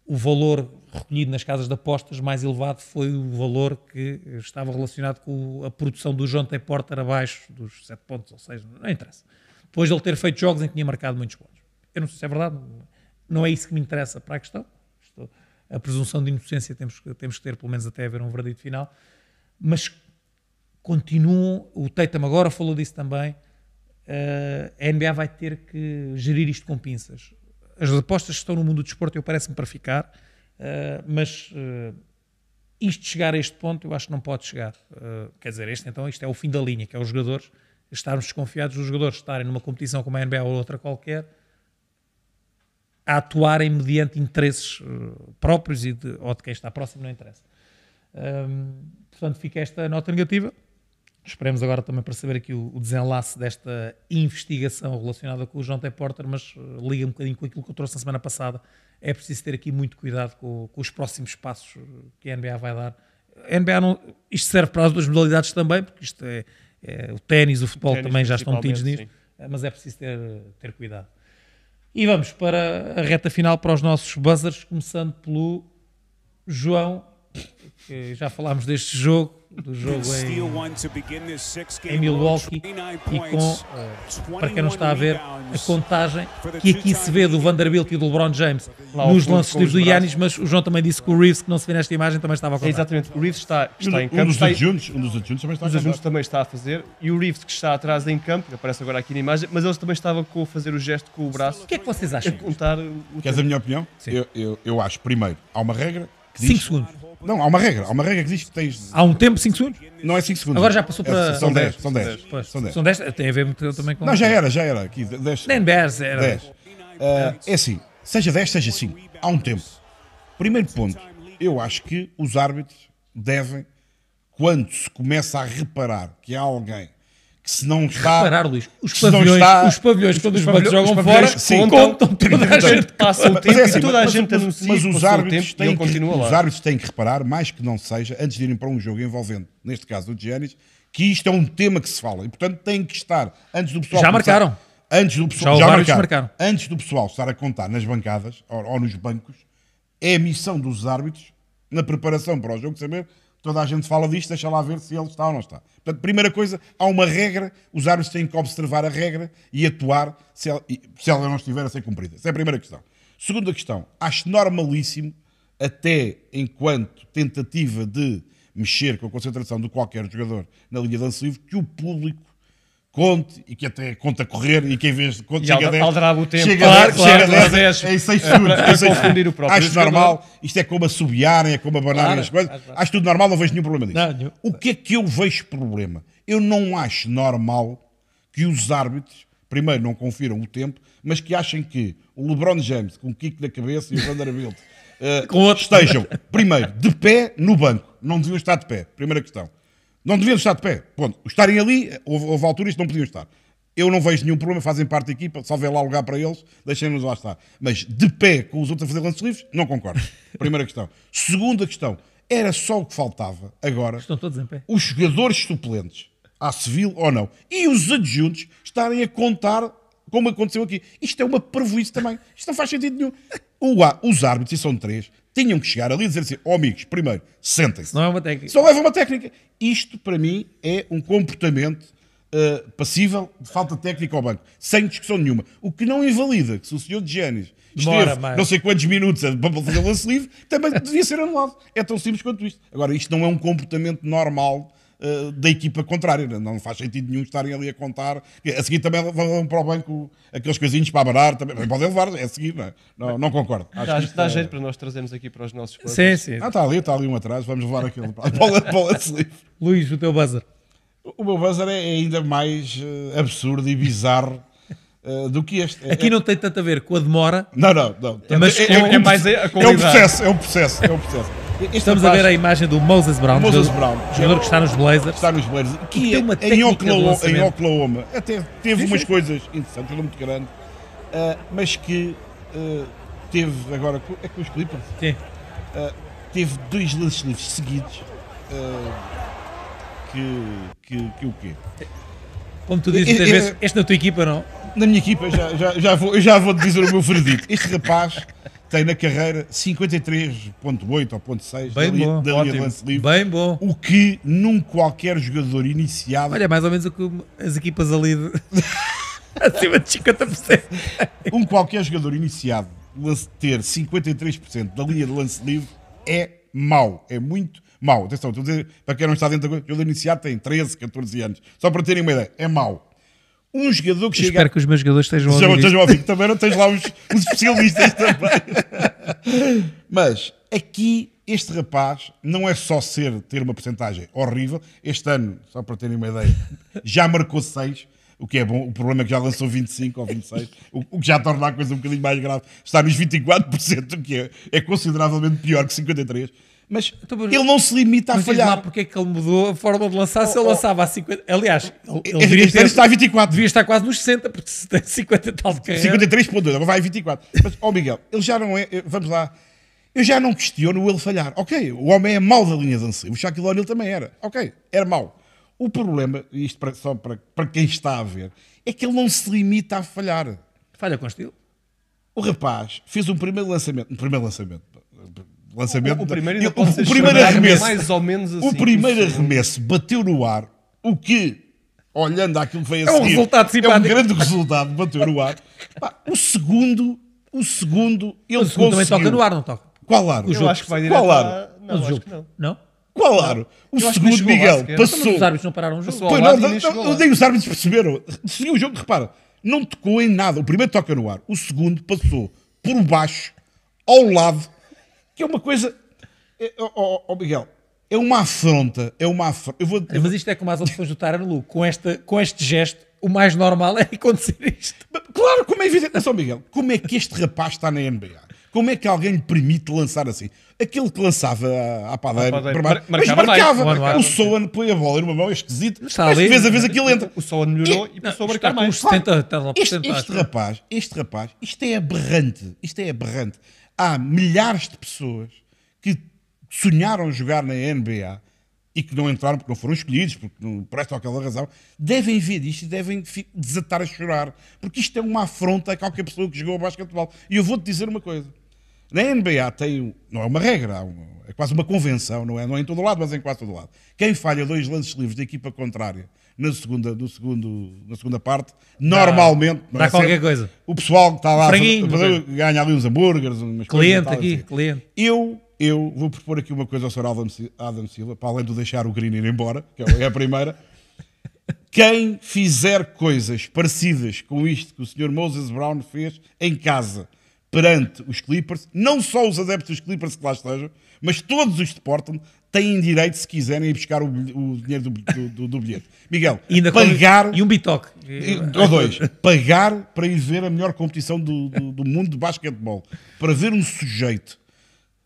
o valor recolhido nas casas de apostas mais elevado foi o valor que estava relacionado com a produção do John T. Porter abaixo dos 7 pontos, ou seja, não interessa depois de ele ter feito jogos em que tinha marcado muitos pontos. Eu não sei se é verdade, não é isso que me interessa para a questão. Estou, a presunção de inocência temos, temos que ter, pelo menos até haver um verdito final. Mas continuam, o Tatum agora falou disso também, eh, a NBA vai ter que gerir isto com pinças. As apostas estão no mundo do desporto, e parece-me para ficar, eh, mas eh, isto chegar a este ponto, eu acho que não pode chegar. quer dizer, este então, isto é o fim da linha, que é os jogadores estarmos desconfiados dos jogadores estarem numa competição como a NBA ou outra qualquer a atuarem mediante interesses eh, próprios e de, ou de quem está próximo, não interessa. portanto, fica esta nota negativa. Esperemos agora também para saber aqui o, o desenlace desta investigação relacionada com o John T. Porter, mas eh, liga um bocadinho com aquilo que eu trouxe na semana passada. É preciso ter aqui muito cuidado com, com os próximos passos eh, que a NBA vai dar. A NBA não, isto serve para as duas modalidades também, porque isto é, é, o ténis, o futebol o também já estão metidos nisso, mas é preciso ter, ter cuidado. E vamos para a reta final, para os nossos buzzers, começando pelo João já falámos deste jogo, do jogo em, em Milwaukee, e com, eh, para quem não está a ver, a contagem que aqui se vê do Vanderbilt e do LeBron James nos lances livres do Yannis, mas o João também disse que o Reeves, que não se vê nesta imagem, também estava a contar. exatamente, o Reeves está, está em campo. Um dos adjuntos, um dos também está a também está a fazer, e o Reeves que está atrás em campo, que aparece agora aqui na imagem, mas eles também estavam com, a fazer o gesto com o braço. O que é que vocês acham? A contar o Queres tempo. a minha opinião? Sim. Eu, eu, eu acho, primeiro, há uma regra 5 segundos. Não, há uma regra. Há uma regra que diz que tens. Há um tempo, 5 segundos? Não é 5 segundos. Agora já passou é, para. É, são 10. São 10. São 10. Tem a ver muito também com. Não, já era, já era. Aqui, 10. Nem 10. Era. 10. Uh, eh, é assim, seja 10, seja 5. Há um tempo. Primeiro ponto, eu acho que os árbitros devem, quando se começa a reparar que há alguém que se não está. Reparar, Luís, os pavilhões, está, os pavilhões, quando os, bancos jogam fora, sim, contam, toda a gente passa o é tempo é assim, e toda a gente anuncia mas os árbitros, têm que, os árbitros têm que reparar, mais que não seja, antes de irem para um jogo envolvendo, neste caso, o Giannis, que isto é um tema que se fala e, portanto, tem que estar antes do pessoal. Já marcaram. Antes do pessoal, já, já marcaram, marcaram. Antes do pessoal estar a contar nas bancadas ou, ou nos bancos, é a missão dos árbitros, na preparação para o jogo, saber toda a gente fala disto, deixa lá ver se ele está ou não está. Portanto, primeira coisa, há uma regra, os árbitros têm que observar a regra e atuar se ela, se ela não estiver a ser cumprida. Essa é a primeira questão. Segunda questão, acho normalíssimo, até enquanto tentativa de mexer com a concentração de qualquer jogador na linha de lance livre, que o público conte e que até conta correr e que em vez de conte chega a 10. Alterava o tempo, chega claro, 10, claro, chega 10, 10 é em 6 é segundos. Para, é para confundir o próprio. Acho jogador. normal, isto é como assobiarem, é como abanarem claro, as coisas. Acho, acho tudo normal, não vejo nenhum problema disso. Não, nenhum. O que é que eu vejo problema? Eu não acho normal que os árbitros, primeiro, não confiram o tempo, mas que achem que o LeBron James, com o kick na cabeça e o Vanderbilt, uh, estejam, primeiro, de pé no banco. Não deviam estar de pé, primeira questão. Não deviam estar de pé. Ponto. Estarem ali, houve, houve alturas que não podiam estar. Eu não vejo nenhum problema, fazem parte da equipa, só lá lugar para eles, deixem-nos lá estar. Mas de pé com os outros a fazer lances livres, não concordo. Primeira questão. Segunda questão, era só o que faltava agora. Estão todos em pé. Os jogadores suplentes, à civil ou não, e os adjuntos estarem a contar como aconteceu aqui. Isto é uma prejuízo também. Isto não faz sentido nenhum. O, os árbitros, e são três, tinham que chegar ali e dizer assim: ó oh, amigos, primeiro, sentem-se. Não é uma técnica. Só leva uma técnica. Isto, para mim, é um comportamento uh, passível de falta de técnica ao banco, sem discussão nenhuma. O que não invalida que se o senhor de Génis esteve não sei quantos minutos para fazer lance livre, também devia ser anulado. É tão simples quanto isto. Agora, isto não é um comportamento normal eh, da equipa contrária. Não faz sentido nenhum estarem ali a contar. A seguir também vão para o banco aqueles coisinhos para abanar, também, podem levar, é a seguir, não, é? não, não concordo. Acho dá, que dá é... jeito para nós trazermos aqui para os nossos colegas Sim, sim. Ah, está ali, está ali um atrás, vamos levar aquele para, para, para o Luís, o teu buzzer. O meu buzzer é ainda mais eh, absurdo e bizarro eh, do que este. É- aqui não tem tanto a ver com a demora. Não, não, não. É, mas é, é, é mais a é qualidade. É o um processo, é o um processo, é o um processo. Este Estamos rapaz, a ver a imagem do Moses Brown, Moses jogador, Brown, jogador que está nos Blazers. Está nos Blazers. Que, tem uma é em Oklahoma, em Oklahoma até teve Sim, umas coisas interessantes, ele é muito grande, uh, mas que uh, teve agora. É com os Clippers? Sim. Uh, teve dois lances livres seguidos. que, que, que o quê? Como tu dizes, este, este na tua equipa não? Na minha equipa, já, já, já, vou, já vou dizer o meu verdito. Este rapaz tem na carreira 53.8 ou 6 bem da, bom, da linha de lance livre. Bem bom. O que num qualquer jogador iniciado... Olha, mais ou menos o que as equipas ali... De... acima de 50%. um qualquer jogador iniciado ter 53% da linha de lance livre é mau, é muito mau. Atenção, estou a dizer, para quem não está dentro da coisa, jogador iniciado tem 13, 14 anos. Só para terem uma ideia, é mau um jogador que eu chega. Espero que os meus jogadores estejam a ouvir. Estejam a ouvir. Também não tens lá os, os especialistas também. Mas aqui este rapaz não é só ser, ter uma porcentagem horrível. Este ano, só para terem uma ideia, já marcou 6. O que é bom, o problema é que já lançou 25 ou 26, o, o que já torna a coisa um bocadinho mais grave. Está nos 24%, o que é, é consideravelmente pior que 53%. Mas então, ele não se limita a falhar. Lá porque é que ele mudou a forma de lançar oh, se ele oh, oh. lançava a 50. Aliás, ele, é, é, é, ter, está a 24. Devia estar quase nos 60, porque se tem 50 tal de carreira. 53.2, agora vai a 24. Mas, ó oh Miguel, ele já não é. Eh, vamos lá. Eu já não questiono ele falhar. Ok, o homem é mau da linha de anseio. O Shaquille O'Neal também era. Ok, era mau. O problema, isto para, só para, para quem está a ver, é que ele não se limita a falhar. Falha com estilo. O rapaz fez um primeiro lançamento, um primeiro lançamento, lançamento. O, o primeiro, da... o, primeiro é arremesso, mais ou menos assim, O primeiro arremesso bateu no ar, o que, olhando àquilo que veio a é seguir, um resultado é um grande resultado, bateu no ar. o segundo, o segundo, ele o segundo conseguiu. também toca no ar, não toca? Qual ar? jogo. Eu acho que vai direto Qual aro? A... Não, não. não? Qual aro? O eu segundo, Miguel, passou. Então, os árbitros não pararam o jogo. Pois não, não, não, nem os árbitros perceberam. Seguiu o jogo, repara, não tocou em nada. O primeiro toca no ar. O segundo passou por baixo, ao lado que é uma coisa. É, oh, oh, Miguel, é uma afronta. É uma afronta. Eu vou, eu Mas isto é como as opções do Taranu. Com, esta, com este gesto, o mais normal é acontecer isto. Claro, como é evidente. É só Miguel, como é que este rapaz está na NBA? Como é que alguém lhe permite lançar assim? Aquele que lançava à padeira, padeira. Mar mas marcava. O Soan põe a bola uma mão é esquisito, mas, de vez a vez aquilo entra. O Soan melhorou e, e passou a marcar mais. 70, claro. este, este rapaz, este rapaz, isto é aberrante. Isto é aberrante há milhares de pessoas que sonharam jogar na NBA e que não entraram porque não foram escolhidos, porque não, por esta ou aquela razão, devem ver isto e devem desatar a chorar, porque isto é uma afronta a qualquer pessoa que jogou a basquetebol. E eu vou-te dizer uma coisa. Na NBA tem, não é uma regra, é quase uma convenção, não é? Não é em todo lado, mas é em quase todo lado. Quem falha dois lances livres da equipa contrária na segunda, no segundo, na segunda parte, normalmente dá, dá é qualquer coisa. o pessoal que está lá Franguinho, ganha ali uns hambúrgueres, umas cliente aqui, assim. cliente. Eu, eu vou propor aqui uma coisa ao Sr. Adam, Adam Silva, para além de deixar o Green ir embora, que é, é a primeira. Quem fizer coisas parecidas com isto que o Sr. Moses Brown fez em casa perante os Clippers, não só os adeptos dos Clippers que lá estejam, mas todos os de Portland, têm direito, se quiserem, ir buscar o, o dinheiro do, do, do, bilhete. Miguel, e pagar. E um bitoque. Ou dois. Pagar para ir ver a melhor competição do, do mundo de basquetebol. Para ver um sujeito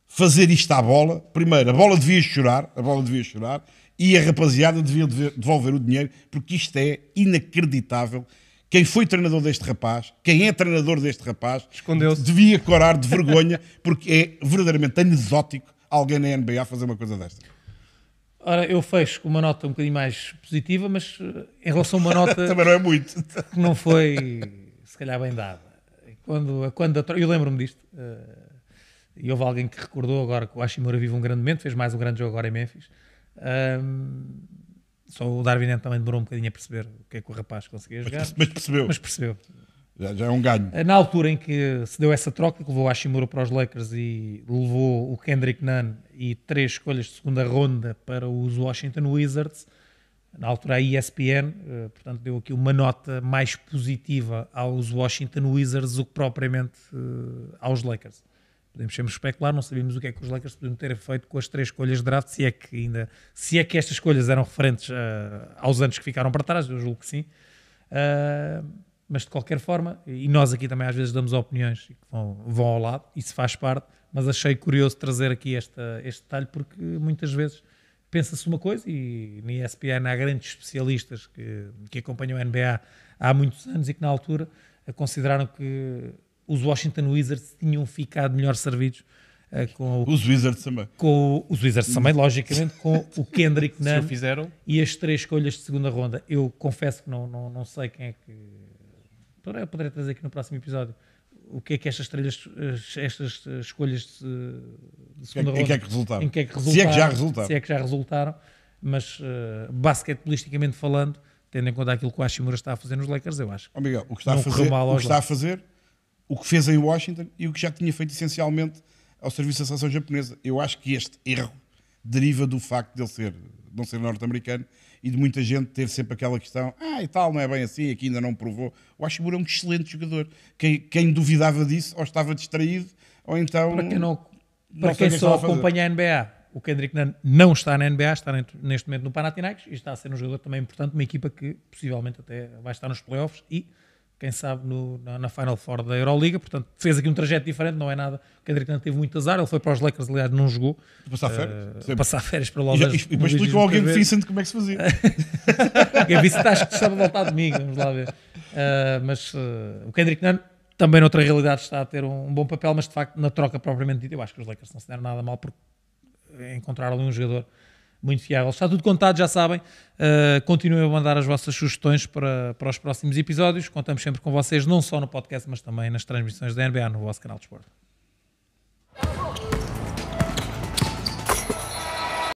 fazer isto à bola. Primeiro, a bola devia chorar, a bola devia chorar, e a rapaziada devia devolver o dinheiro, porque isto é inacreditável. Quem foi treinador deste rapaz, quem é treinador deste rapaz, devia corar de vergonha, porque é verdadeiramente anedótico alguém na NBA fazer uma coisa desta. Ora, eu fecho com uma nota um bocadinho mais positiva, mas eh, em relação a uma nota. Também não é muito. que não foi, se calhar, bem dada. Quando, quando a, eu lembro-me disto, uh, e houve alguém que recordou agora que o Hashimura vive um grande momento, fez mais um grande jogo agora em Memphis. só o Darwin também demorou um bocadinho a perceber o que é que o rapaz conseguia jogar. Mas, mas percebeu. Mas percebeu. Já, já, é um ganho. Eh, na altura em que se deu essa troca, que levou o Hashimura para os Lakers e levou o Kendrick Nunn e três escolhas de segunda ronda para os Washington Wizards. Na altura, a ESPN, eh, portanto, deu aqui uma nota mais positiva aos Washington Wizards do que propriamente eh, aos Lakers. Podemos sempre especular, não sabíamos o que é que os Lakers podiam ter feito com as três escolhas de draft, se é que ainda, se é que estas escolhas eram referentes uh, aos anos que ficaram para trás, eu julgo que sim. Uh, mas de qualquer forma, e nós aqui também às vezes damos opiniões que vão, vão ao lado, isso faz parte, mas achei curioso trazer aqui esta, este detalhe, porque muitas vezes pensa-se uma coisa, e na ESPN há grandes especialistas que, que acompanham a NBA há muitos anos e que na altura consideraram que os Washington Wizards tinham ficado melhor servidos eh, com o, os Wizards também. Com os Wizards também, logicamente, com o Kendrick Nunn fizeram. e as três escolhas de segunda ronda. Eu confesso que não, não, não sei quem é que. eu poderia trazer aqui no próximo episódio o que é que estas, eh, estas eh, escolhas de, de segunda em, ronda... Em que é que resultaram? Em que é que resultaram se é que já resultaram. Se é que já resultaram, mas uh, basquetebolisticamente falando, tendo em conta aquilo que o Hashimura está a fazer nos Lakers, eu acho. Oh, Miguel, o que está, a fazer, o que está a fazer, o que fez em Washington e o que já tinha feito essencialmente ao serviço da seleção japonesa. Eu acho que este erro deriva do facto de ele ser, não ser norte-americano e de muita gente ter sempre aquela questão: ah, e tal, não é bem assim, aqui ainda não provou. O Ashimura é um excelente jogador. Quem, quem duvidava disso, ou estava distraído, ou então. Para quem, não, para não quem é só acompanha a NBA, o Kendrick Nunn não está na NBA, está neste momento no Panathinaikos e está a ser um jogador também importante, uma equipa que possivelmente até vai estar nos playoffs e quem sabe, no, na, na, Final Four da Euroliga. Portanto, fez aqui um trajeto diferente, não é nada. O Kendrick Nunn teve muito azar, ele foi para os Lakers, aliás, não jogou. De passar eh, férias? Uh, passar férias para Los Angeles. E, e, depois explicou ao Game Vincent como é que se fazia. Game Vincent acho que estava a voltar domingo, vamos lá ver. Uh, mas uh, o Kendrick Nunn também noutra realidade está a ter um, um, bom papel, mas de facto na troca propriamente dita, eu acho que os Lakers não se deram nada mal porque encontraram ali um jogador muito fiável. Está tudo contado, já sabem. Uh, continuem a mandar as vossas sugestões para, para os próximos episódios. Contamos sempre com vocês, não só no podcast, mas também nas transmissões da NBA no vosso canal de esporte.